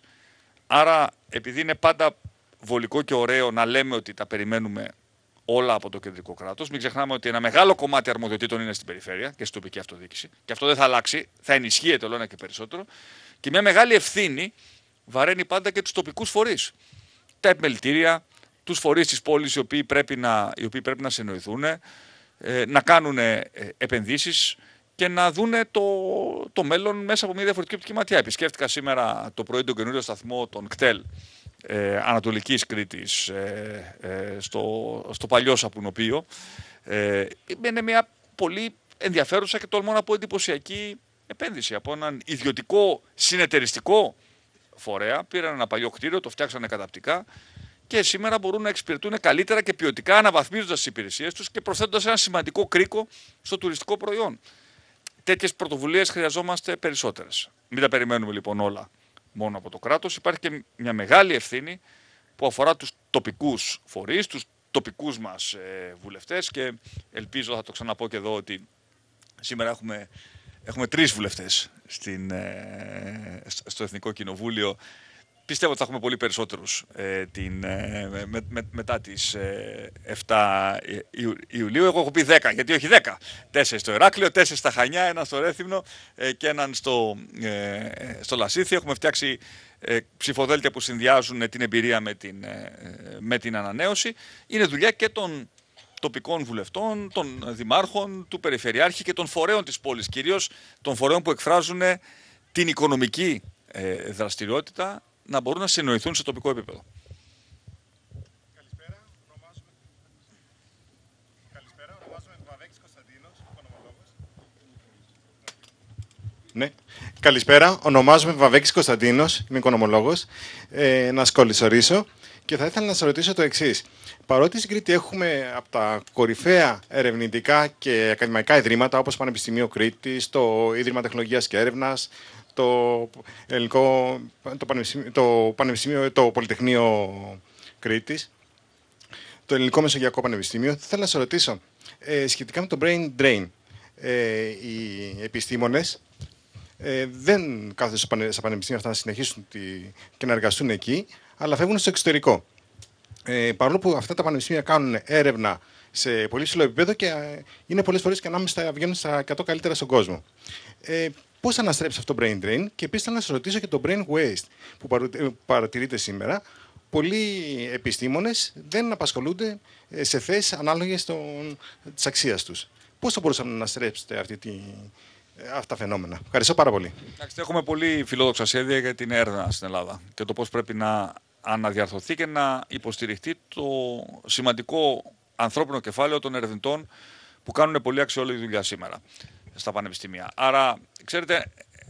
Άρα, επειδή είναι πάντα βολικό και ωραίο να λέμε ότι τα περιμένουμε όλα από το κεντρικό κράτος. Μην ξεχνάμε ότι ένα μεγάλο κομμάτι αρμοδιοτήτων είναι στην περιφέρεια και στην τοπική αυτοδιοίκηση. Και αυτό δεν θα αλλάξει, θα ενισχύεται όλο ένα και περισσότερο. Και μια μεγάλη ευθύνη βαραίνει πάντα και τους τοπικούς φορείς. Τα επιμελητήρια, τους φορείς της πόλης οι οποίοι πρέπει να, οι να συνοηθούν, ε, να κάνουν ε, επενδύσεις και να δουν το, το μέλλον μέσα από μια διαφορετική οπτική ματιά. Επισκέφτηκα σήμερα το πρωί τον καινούριο σταθμό, των κτέλ ε, Ανατολικής Κρήτης ε, ε, στο, στο παλιό Σαπουνοπείο. Ε, είναι μια πολύ ενδιαφέρουσα και τολμώ να πω εντυπωσιακή επένδυση από έναν ιδιωτικό συνεταιριστικό φορέα. Πήραν ένα παλιό κτίριο, το φτιάξανε καταπτικά και σήμερα μπορούν να εξυπηρετούν καλύτερα και ποιοτικά αναβαθμίζοντας τις υπηρεσίες τους και προσθέτοντας ένα σημαντικό κρίκο στο τουριστικό προϊόν. Τέτοιες πρωτοβουλίες χρειαζόμαστε περισσότερες. Μην τα περιμένουμε λοιπόν όλα μόνο από το κράτος, υπάρχει και μια μεγάλη ευθύνη που αφορά τους τοπικούς φορείς, τους τοπικούς μας ε, βουλευτές και ελπίζω, θα το ξαναπώ και εδώ, ότι σήμερα έχουμε, έχουμε τρεις βουλευτές ε, στο Εθνικό Κοινοβούλιο Πιστεύω ότι θα έχουμε πολύ περισσότερους ε, την, ε, με, με, μετά τις 7 ε, Ιουλίου. Εγώ έχω πει 10, γιατί όχι 10. 4 στο Εράκλειο, 4 στα Χανιά, ένας στο Ρέθυμνο ε, και έναν στο, στο Λασίθι. Έχουμε φτιάξει ψηφοδέλτια που συνδυάζουν την εμπειρία με την, με την ανανέωση. Είναι δουλειά και των τοπικών βουλευτών, των δημάρχων, του Περιφερειάρχη και των φορέων της πόλης, κυρίως των φορέων που εκφράζουν την οικονομική δραστηριότητα να μπορούν να συνοηθούν σε τοπικό επίπεδο. Καλησπέρα. Ονομάζομαι, Ναι. Καλησπέρα. Ονομάζομαι Βαβέκης Κωνσταντίνος, είμαι οικονομολόγος. Ε, να σκολισορίσω και θα ήθελα να σας ρωτήσω το εξής. Παρότι στην Κρήτη έχουμε από τα κορυφαία ερευνητικά και ακαδημαϊκά ιδρύματα, όπως Πανεπιστημίο Κρήτη, το Ίδρυμα Τεχνολογίας και Έρευνας, το, Ελληνικό, το, Πανεπιστημίο, το, Πανεπιστημίο, το Πολυτεχνείο Κρήτης, το Ελληνικό Μεσογειακό Πανεπιστήμιο, θέλω να σε ρωτήσω ε, σχετικά με το brain drain. Ε, οι επιστήμονες ε, δεν κάθονται στα πανεπιστήμια αυτά να συνεχίσουν τη, και να εργαστούν εκεί, αλλά φεύγουν στο εξωτερικό ε, παρόλο που αυτά τα πανεπιστήμια κάνουν έρευνα σε πολύ ψηλό επίπεδο και ε, είναι πολλές φορές και ανάμεσα βγαίνουν στα 100 καλύτερα στον κόσμο. Ε, Πώς θα αναστρέψει αυτό το brain drain, και επίσης να σας ρωτήσω και το brain waste που ε, παρατηρείται σήμερα. Πολλοί επιστήμονες δεν απασχολούνται ε, σε θέσεις ανάλογες της αξίας τους. Πώς θα μπορούσαμε να αναστρέψετε αυτή τη, αυτά τα φαινόμενα. Ευχαριστώ πάρα πολύ. Εντάξει, έχουμε πολύ φιλόδοξα σχέδια για την έρευνα στην Ελλάδα και το πώς πρέπει να αναδιαρθωθεί και να υποστηριχτεί το σημαντικό ανθρώπινο κεφάλαιο των ερευνητών που κάνουν πολύ αξιόλογη δουλειά σήμερα στα πανεπιστήμια. Άρα, ξέρετε,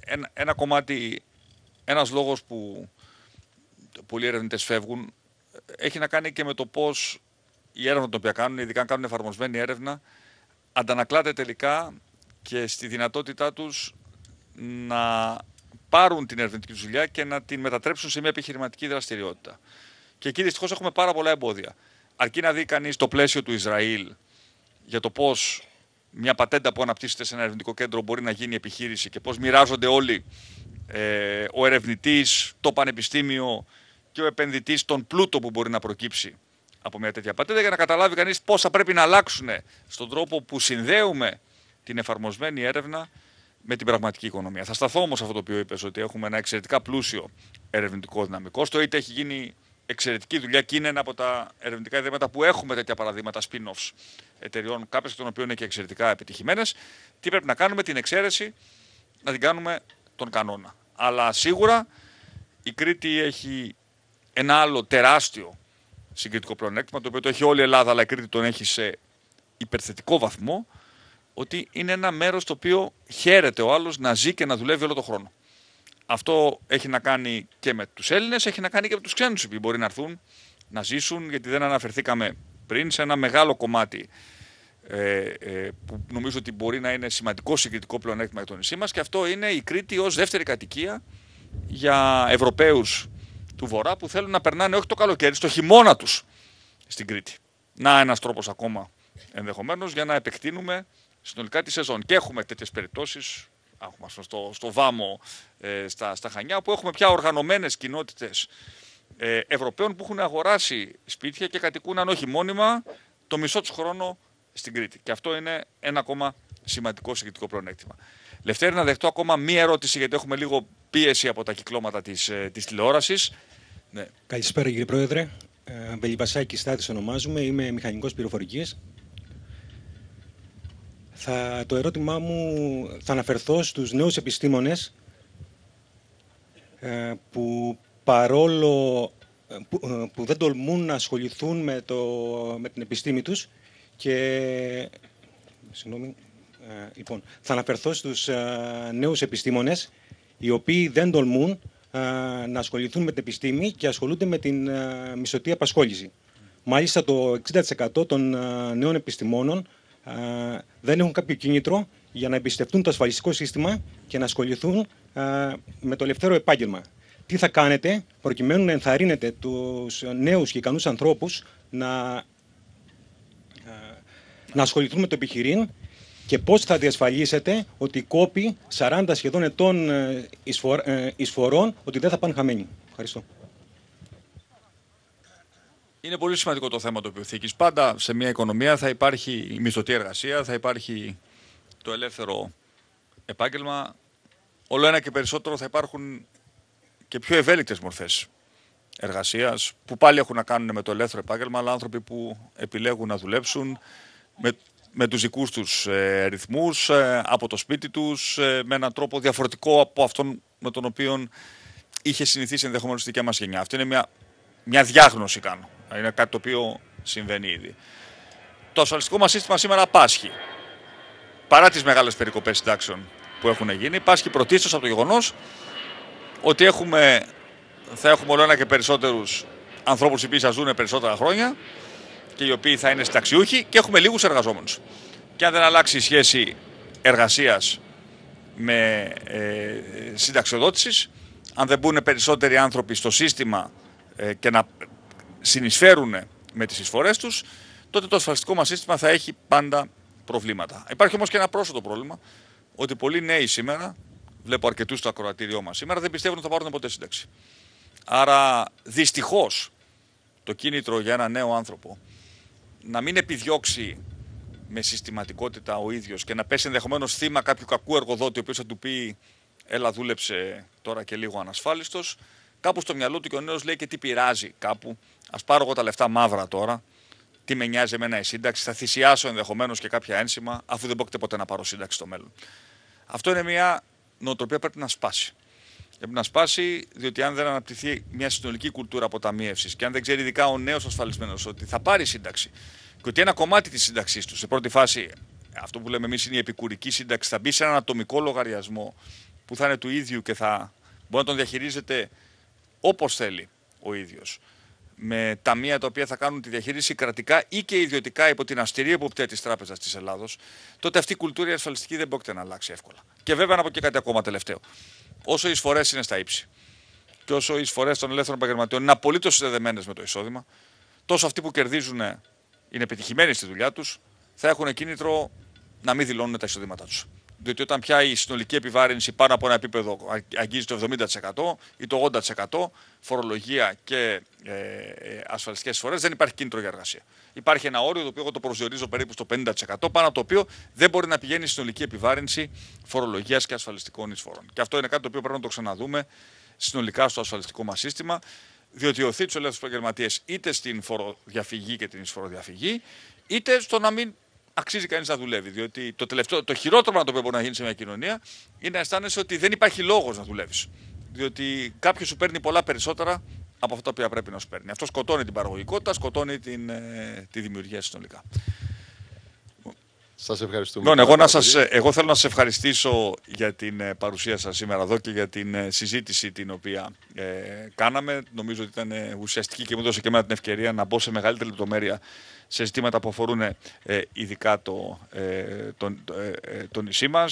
ένα, ένα κομμάτι, ένας λόγος που πολλοί ερευνητές φεύγουν έχει να κάνει και με το πώς η έρευνα την οποία κάνουν, ειδικά αν κάνουν εφαρμοσμένη έρευνα, αντανακλάται τελικά και στη δυνατότητά τους να πάρουν την ερευνητική τους δουλειά και να την μετατρέψουν σε μια επιχειρηματική δραστηριότητα. Και εκεί δυστυχώς έχουμε πάρα πολλά εμπόδια. Αρκεί να δει κανείς το πλαίσιο του Ισραήλ για το πώς μια πατέντα που αναπτύσσεται σε ένα ερευνητικό κέντρο μπορεί να γίνει επιχείρηση και πώς μοιράζονται όλοι ε, ο ερευνητής, το πανεπιστήμιο και ο επενδυτής τον πλούτο που μπορεί να προκύψει από μια τέτοια πατέντα για να καταλάβει κανείς θα πρέπει να αλλάξουν στον τρόπο που συνδέουμε την εφαρμοσμένη έρευνα με την πραγματική οικονομία. Θα σταθώ όμως σε αυτό το οποίο είπες, ότι έχουμε ένα εξαιρετικά πλούσιο ερευνητικό δυναμικό. Στο ΙΤ έχει γίνει εξαιρετική δουλειά και είναι ένα από τα ερευνητικά ιδρύματα που έχουμε τέτοια παραδείγματα spin-offs εταιριών, κάποιες των οποίων είναι και εξαιρετικά επιτυχημένες. Τι πρέπει να κάνουμε, την εξαίρεση να την κάνουμε τον κανόνα. Αλλά σίγουρα η Κρήτη έχει ένα άλλο τεράστιο συγκριτικό πλεονέκτημα, το οποίο το έχει όλη η Ελλάδα, αλλά η Κρήτη τον έχει σε υπερθετικό βαθμό, ότι είναι ένα μέρος το οποίο χαίρεται ο άλλος να ζει και να δουλεύει όλο τον χρόνο. Αυτό έχει να κάνει και με τους Έλληνες, έχει να κάνει και με τους ξένους που μπορεί να έρθουν να ζήσουν, γιατί δεν αναφερθήκαμε πριν σε ένα μεγάλο κομμάτι ε, ε που νομίζω ότι μπορεί να είναι σημαντικό συγκριτικό πλεονέκτημα για το νησί μας και αυτό είναι η Κρήτη ως δεύτερη κατοικία για Ευρωπαίους του Βορρά που θέλουν να περνάνε όχι το καλοκαίρι, στο χειμώνα τους στην Κρήτη. Να ένας τρόπος ακόμα ενδεχομένως για να επεκτείνουμε συνολικά τη σεζόν. Και έχουμε τέτοιες περιπτώσεις. Έχουμε στο, στο Βάμο, ε, στα, στα Χανιά, που έχουμε πια οργανωμένες κοινότητες ε, Ευρωπαίων που έχουν αγοράσει σπίτια και κατοικούν, αν όχι μόνιμα, το μισό τους χρόνο στην Κρήτη. Και αυτό είναι ένα ακόμα σημαντικό συγκριτικό πλεονέκτημα. Λευτέρη, να δεχτώ ακόμα μία ερώτηση, γιατί έχουμε λίγο πίεση από τα κυκλώματα της της ε, τηλεόρασης. Ναι. Καλησπέρα, κύριε Πρόεδρε. Ε, Μπελιπασάκη Στάτη ονομάζομαι. Είμαι μηχανικός πληροφορικής θα, το ερώτημά μου θα αναφερθώ στους νέους επιστήμονες ε, που παρόλο ε, ε, που, δεν τολμούν να ασχοληθούν με, το, με την επιστήμη τους και συγγνώμη, ε, λοιπόν, θα αναφερθώ στους ε, νέους επιστήμονες οι οποίοι δεν τολμούν να ασχοληθούν με την επιστήμη και ασχολούνται με την μισοτή απασχόληση. Μάλιστα το 60% των νέων επιστημόνων ε, δεν έχουν κάποιο κίνητρο για να εμπιστευτούν το ασφαλιστικό σύστημα και να ασχοληθούν ε, με το ελευθερό επάγγελμα. Τι θα κάνετε προκειμένου να ενθαρρύνετε τους νέους και ικανούς ανθρώπους να, ε, να ασχοληθούν με το επιχειρήν και πώς θα διασφαλίσετε ότι οι κόποι 40 σχεδόν ετών εισφορών ότι δεν θα πάνε χαμένοι. Ευχαριστώ. Είναι πολύ σημαντικό το θέμα το οποίο Πάντα σε μια οικονομία θα υπάρχει η μισθωτή εργασία, θα υπάρχει το ελεύθερο επάγγελμα. Όλο ένα και περισσότερο θα υπάρχουν και πιο ευέλικτες μορφές εργασίας που πάλι έχουν να κάνουν με το ελεύθερο επάγγελμα, αλλά άνθρωποι που επιλέγουν να δουλέψουν με, με τους δικούς τους ε, ρυθμούς, ε, από το σπίτι τους, ε, με έναν τρόπο διαφορετικό από αυτόν με τον οποίο είχε συνηθίσει ενδεχομένως η δικιά μας γενιά. Αυτή είναι μια, μια διάγνωση κάνω. Είναι κάτι το οποίο συμβαίνει ήδη. Το ασφαλιστικό μας σύστημα σήμερα πάσχει. Παρά τις μεγάλες περικοπές συντάξεων που έχουν γίνει, πάσχει πρωτίστως από το γεγονός ότι έχουμε, θα έχουμε όλο ένα και περισσότερους ανθρώπους οι οποίοι θα ζουν περισσότερα χρόνια και οι οποίοι θα είναι συνταξιούχοι και έχουμε λίγους εργαζόμενους. Και αν δεν αλλάξει η σχέση εργασίας με ε, συνταξιοδότησης, αν δεν μπουν περισσότεροι άνθρωποι στο σύστημα ε, και να συνεισφέρουν με τις εισφορές τους, τότε το ασφαλιστικό μας σύστημα θα έχει πάντα προβλήματα. Υπάρχει όμως και ένα πρόσωπο πρόβλημα, ότι πολλοί νέοι σήμερα, βλέπω αρκετούς στο ακροατήριό μας σήμερα, δεν πιστεύουν ότι θα πάρουν ποτέ σύνταξη. Άρα δυστυχώς το κίνητρο για ένα νέο άνθρωπο να μην επιδιώξει με συστηματικότητα ο ίδιος και να πέσει ενδεχομένως θύμα κάποιου κακού εργοδότη ο οποίος θα του πει έλα δούλεψε τώρα και λίγο ανασφάλιστος. κάπου στο μυαλό του και ο νέος λέει και τι πειράζει κάπου Ας πάρω εγώ τα λεφτά μαύρα τώρα. Τι με νοιάζει εμένα η σύνταξη. Θα θυσιάσω ενδεχομένως και κάποια ένσημα, αφού δεν πρόκειται ποτέ να πάρω σύνταξη στο μέλλον. Αυτό είναι μια νοοτροπία που πρέπει να σπάσει. Πρέπει να σπάσει, διότι αν δεν αναπτυχθεί μια συνολική κουλτούρα αποταμίευσης και αν δεν ξέρει ειδικά ο νέος ασφαλισμένος ότι θα πάρει σύνταξη και ότι ένα κομμάτι της σύνταξής του σε πρώτη φάση, αυτό που λέμε εμείς είναι η επικουρική σύνταξη, θα μπει σε έναν ατομικό λογαριασμό που θα είναι του ίδιου και θα μπορεί να τον διαχειρίζεται όπως θέλει ο ίδιος με ταμεία τα οποία θα κάνουν τη διαχείριση κρατικά ή και ιδιωτικά υπό την αυστηρή εποπτεία της Τράπεζας της Ελλάδος, τότε αυτή η κουλτούρα η ασφαλιστική δεν πρόκειται να αλλάξει εύκολα. Και ιδιωτικα υπο την αυστηρη εποπτεια τη τραπεζα τη ελλαδο τοτε αυτη η κουλτουρα ασφαλιστικη δεν προκειται να αλλαξει ευκολα και βεβαια να πω και κάτι ακόμα τελευταίο. Όσο οι εισφορές είναι στα ύψη και όσο οι εισφορές των ελεύθερων επαγγελματιών είναι απολύτως συνδεδεμένες με το εισόδημα, τόσο αυτοί που κερδίζουν είναι επιτυχημένοι στη δουλειά τους, θα έχουν κίνητρο να μην δηλώνουν τα εισοδήματά τους. Διότι όταν πια η συνολική επιβάρυνση πάνω από ένα επίπεδο αγγίζει το 70% ή το 80%, φορολογία και ε, ε ασφαλιστικές φορέ, δεν υπάρχει κίνητρο για εργασία. Υπάρχει ένα όριο το οποίο εγώ το προσδιορίζω περίπου στο 50%, πάνω από το οποίο δεν μπορεί να πηγαίνει η συνολική επιβάρυνση φορολογίας και ασφαλιστικών εισφορών. Και αυτό είναι κάτι το οποίο πρέπει να το ξαναδούμε συνολικά στο ασφαλιστικό μας σύστημα, διότι οθεί του ελεύθερου επαγγελματίε είτε στην φοροδιαφυγή και την εισφοροδιαφυγή, είτε στο να μην αξίζει κανείς να δουλεύει. Διότι το, τελευταίο, το χειρότερο το που μπορεί να γίνει σε μια κοινωνία είναι να αισθάνεσαι ότι δεν υπάρχει λόγος να δουλεύεις. Διότι κάποιος σου παίρνει πολλά περισσότερα από αυτά που πρέπει να σου παίρνει. Αυτό σκοτώνει την παραγωγικότητα, σκοτώνει την, ε, τη δημιουργία συνολικά. Σας ευχαριστούμε. Λοιπόν, εγώ, να σας, ε, εγώ θέλω να σας ευχαριστήσω για την ε, παρουσία σας σήμερα εδώ και για την ε, συζήτηση την οποία ε, κάναμε. Νομίζω ότι ήταν ουσιαστική και μου έδωσε και εμένα την ευκαιρία να μπω σε μεγαλύτερη λεπτομέρεια σε ζητήματα που αφορούν ε, ειδικά το, ε, τον, νησί μας.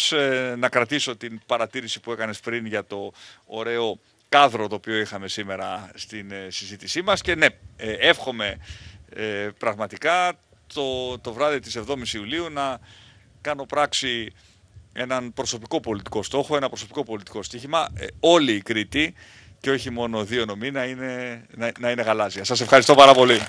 να κρατήσω την παρατήρηση που έκανες πριν για το ωραίο κάδρο το οποίο είχαμε σήμερα στην συζήτησή μας και ναι, εύχομαι πραγματικά το, το βράδυ της 7ης Ιουλίου να κάνω πράξη έναν προσωπικό πολιτικό στόχο, ένα προσωπικό πολιτικό στοίχημα. Ε, όλοι Κρήτη και όχι μόνο δύο νομίνα είναι, να, να είναι γαλάζια. Σας ευχαριστώ πάρα πολύ.